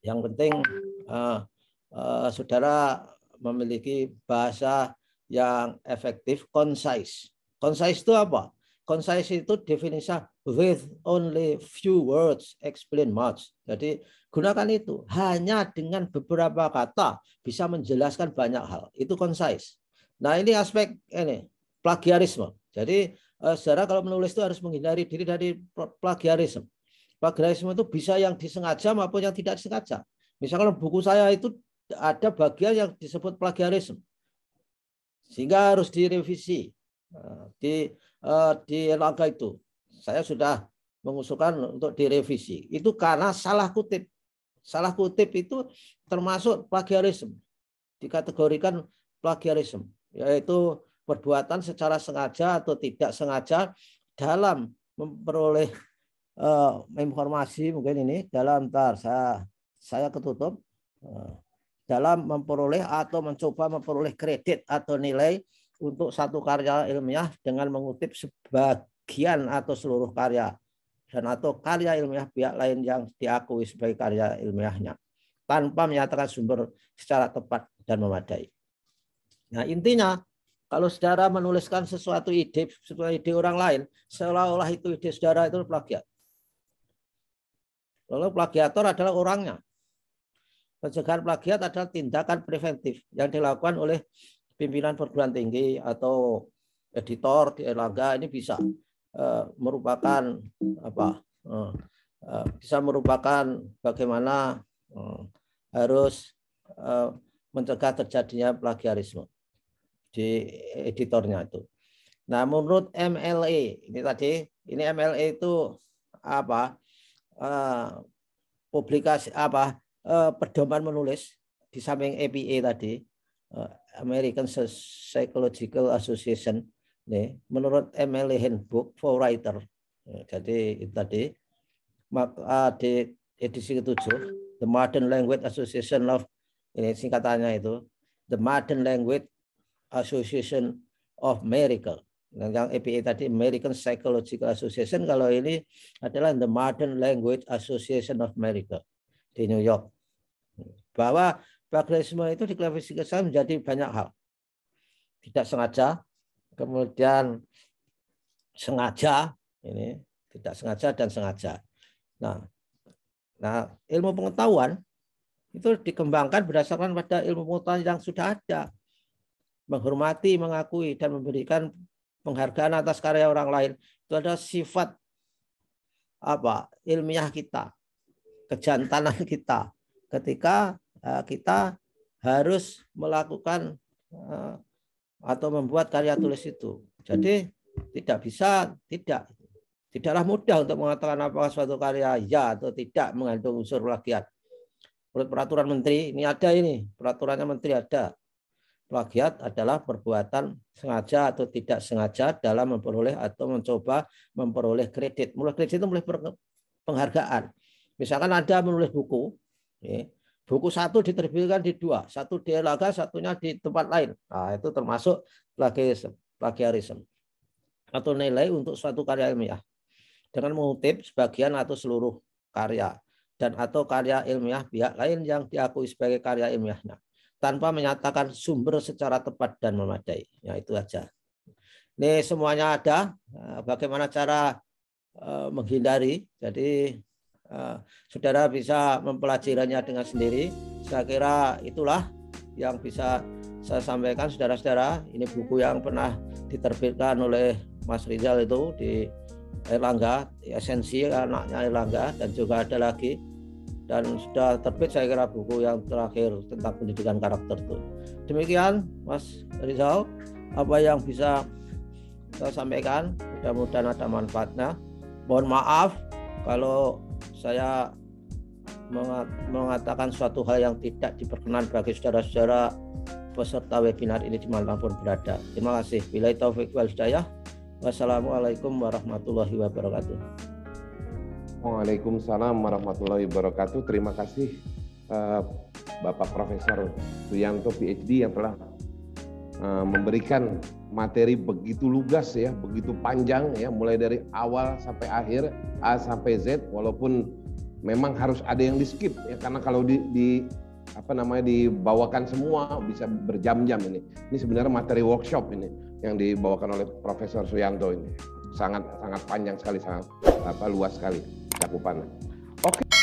Yang penting uh, uh, saudara memiliki bahasa yang efektif, concise. Concise itu apa? concise itu definisinya with only few words explain much. Jadi gunakan itu. Hanya dengan beberapa kata bisa menjelaskan banyak hal. Itu concise. Nah ini aspek ini plagiarisme. Jadi eh, secara kalau menulis itu harus menghindari diri dari plagiarisme. Plagiarisme itu bisa yang disengaja maupun yang tidak disengaja. Misalkan buku saya itu ada bagian yang disebut plagiarisme. Sehingga harus direvisi. Nah, di uh, di langkah itu. Saya sudah mengusulkan untuk direvisi. Itu karena salah kutip. Salah kutip itu termasuk plagiarisme. Dikategorikan plagiarisme, yaitu perbuatan secara sengaja atau tidak sengaja dalam memperoleh uh, informasi mungkin ini dalam tar saya saya ketutup uh, dalam memperoleh atau mencoba memperoleh kredit atau nilai untuk satu karya ilmiah dengan mengutip sebagian atau seluruh karya dan atau karya ilmiah pihak lain yang diakui sebagai karya ilmiahnya tanpa menyatakan sumber secara tepat dan memadai. Nah intinya kalau saudara menuliskan sesuatu ide, sesuatu ide orang lain, seolah-olah itu ide saudara itu plagiat. Lalu plagiator adalah orangnya. Pencegahan plagiat adalah tindakan preventif yang dilakukan oleh pimpinan perguruan tinggi atau editor di Erlangga ini bisa uh, merupakan apa uh, uh, bisa merupakan bagaimana uh, harus uh, mencegah terjadinya plagiarisme di editornya itu. Nah, menurut MLE ini tadi ini MLE itu apa? Uh, publikasi apa? Uh, pedoman menulis di samping APA tadi Eh, American Psychological Association nih menurut Emily Handbook for Writer eh, jadi itu tadi maka ah, di edisi ke ketujuh The Modern Language Association of ini singkatannya itu The Modern Language Association of America. Nah, dan yang EPA tadi American Psychological Association kalau ini adalah The Modern Language Association of America di New York bahwa plagiarisme itu diklasifikasikan menjadi banyak hal. Tidak sengaja, kemudian sengaja, ini tidak sengaja dan sengaja. Nah, nah ilmu pengetahuan itu dikembangkan berdasarkan pada ilmu pengetahuan yang sudah ada. Menghormati, mengakui, dan memberikan penghargaan atas karya orang lain. Itu adalah sifat apa ilmiah kita, kejantanan kita. Ketika Eh, kita harus melakukan eh, atau membuat karya tulis itu. Jadi tidak bisa tidak tidaklah mudah untuk mengatakan apakah suatu karya ya atau tidak mengandung unsur plagiat. Menurut peraturan menteri ini ada ini, peraturannya menteri ada. Plagiat adalah perbuatan sengaja atau tidak sengaja dalam memperoleh atau mencoba memperoleh kredit. Mulai kredit itu mulai penghargaan. Misalkan ada menulis buku, ya, Buku satu diterbitkan di dua, satu di Elaga, satunya di tempat lain. Nah, itu termasuk plagiarisme, plagiarisme atau nilai untuk suatu karya ilmiah dengan mengutip sebagian atau seluruh karya dan atau karya ilmiah pihak lain yang diakui sebagai karya ilmiahnya tanpa menyatakan sumber secara tepat dan memadai. Ya itu aja. Ini semuanya ada. Nah, bagaimana cara eh, menghindari? Jadi Eh, saudara bisa mempelajarinya dengan sendiri. Saya kira itulah yang bisa saya sampaikan saudara-saudara. Ini buku yang pernah diterbitkan oleh Mas Rizal itu di Erlangga, di esensi anaknya Erlangga dan juga ada lagi dan sudah terbit saya kira buku yang terakhir tentang pendidikan karakter itu. Demikian Mas Rizal apa yang bisa saya sampaikan mudah-mudahan ada manfaatnya. Mohon maaf kalau saya mengatakan suatu hal yang tidak diperkenan bagi saudara-saudara peserta webinar ini dimanapun berada. Terima kasih. Bila taufik wal hidayah. Wassalamualaikum warahmatullahi wabarakatuh. Waalaikumsalam warahmatullahi wabarakatuh. Terima kasih uh, Bapak Profesor Suyanto PhD yang telah Eh, memberikan materi begitu lugas ya, begitu panjang ya, mulai dari awal sampai akhir A sampai Z, walaupun memang harus ada yang di skip ya, karena kalau di, di apa namanya dibawakan semua bisa berjam-jam ini. Ini sebenarnya materi workshop ini yang dibawakan oleh Profesor Suyanto ini sangat sangat panjang sekali, sangat apa luas sekali cakupannya. Oke. Okay.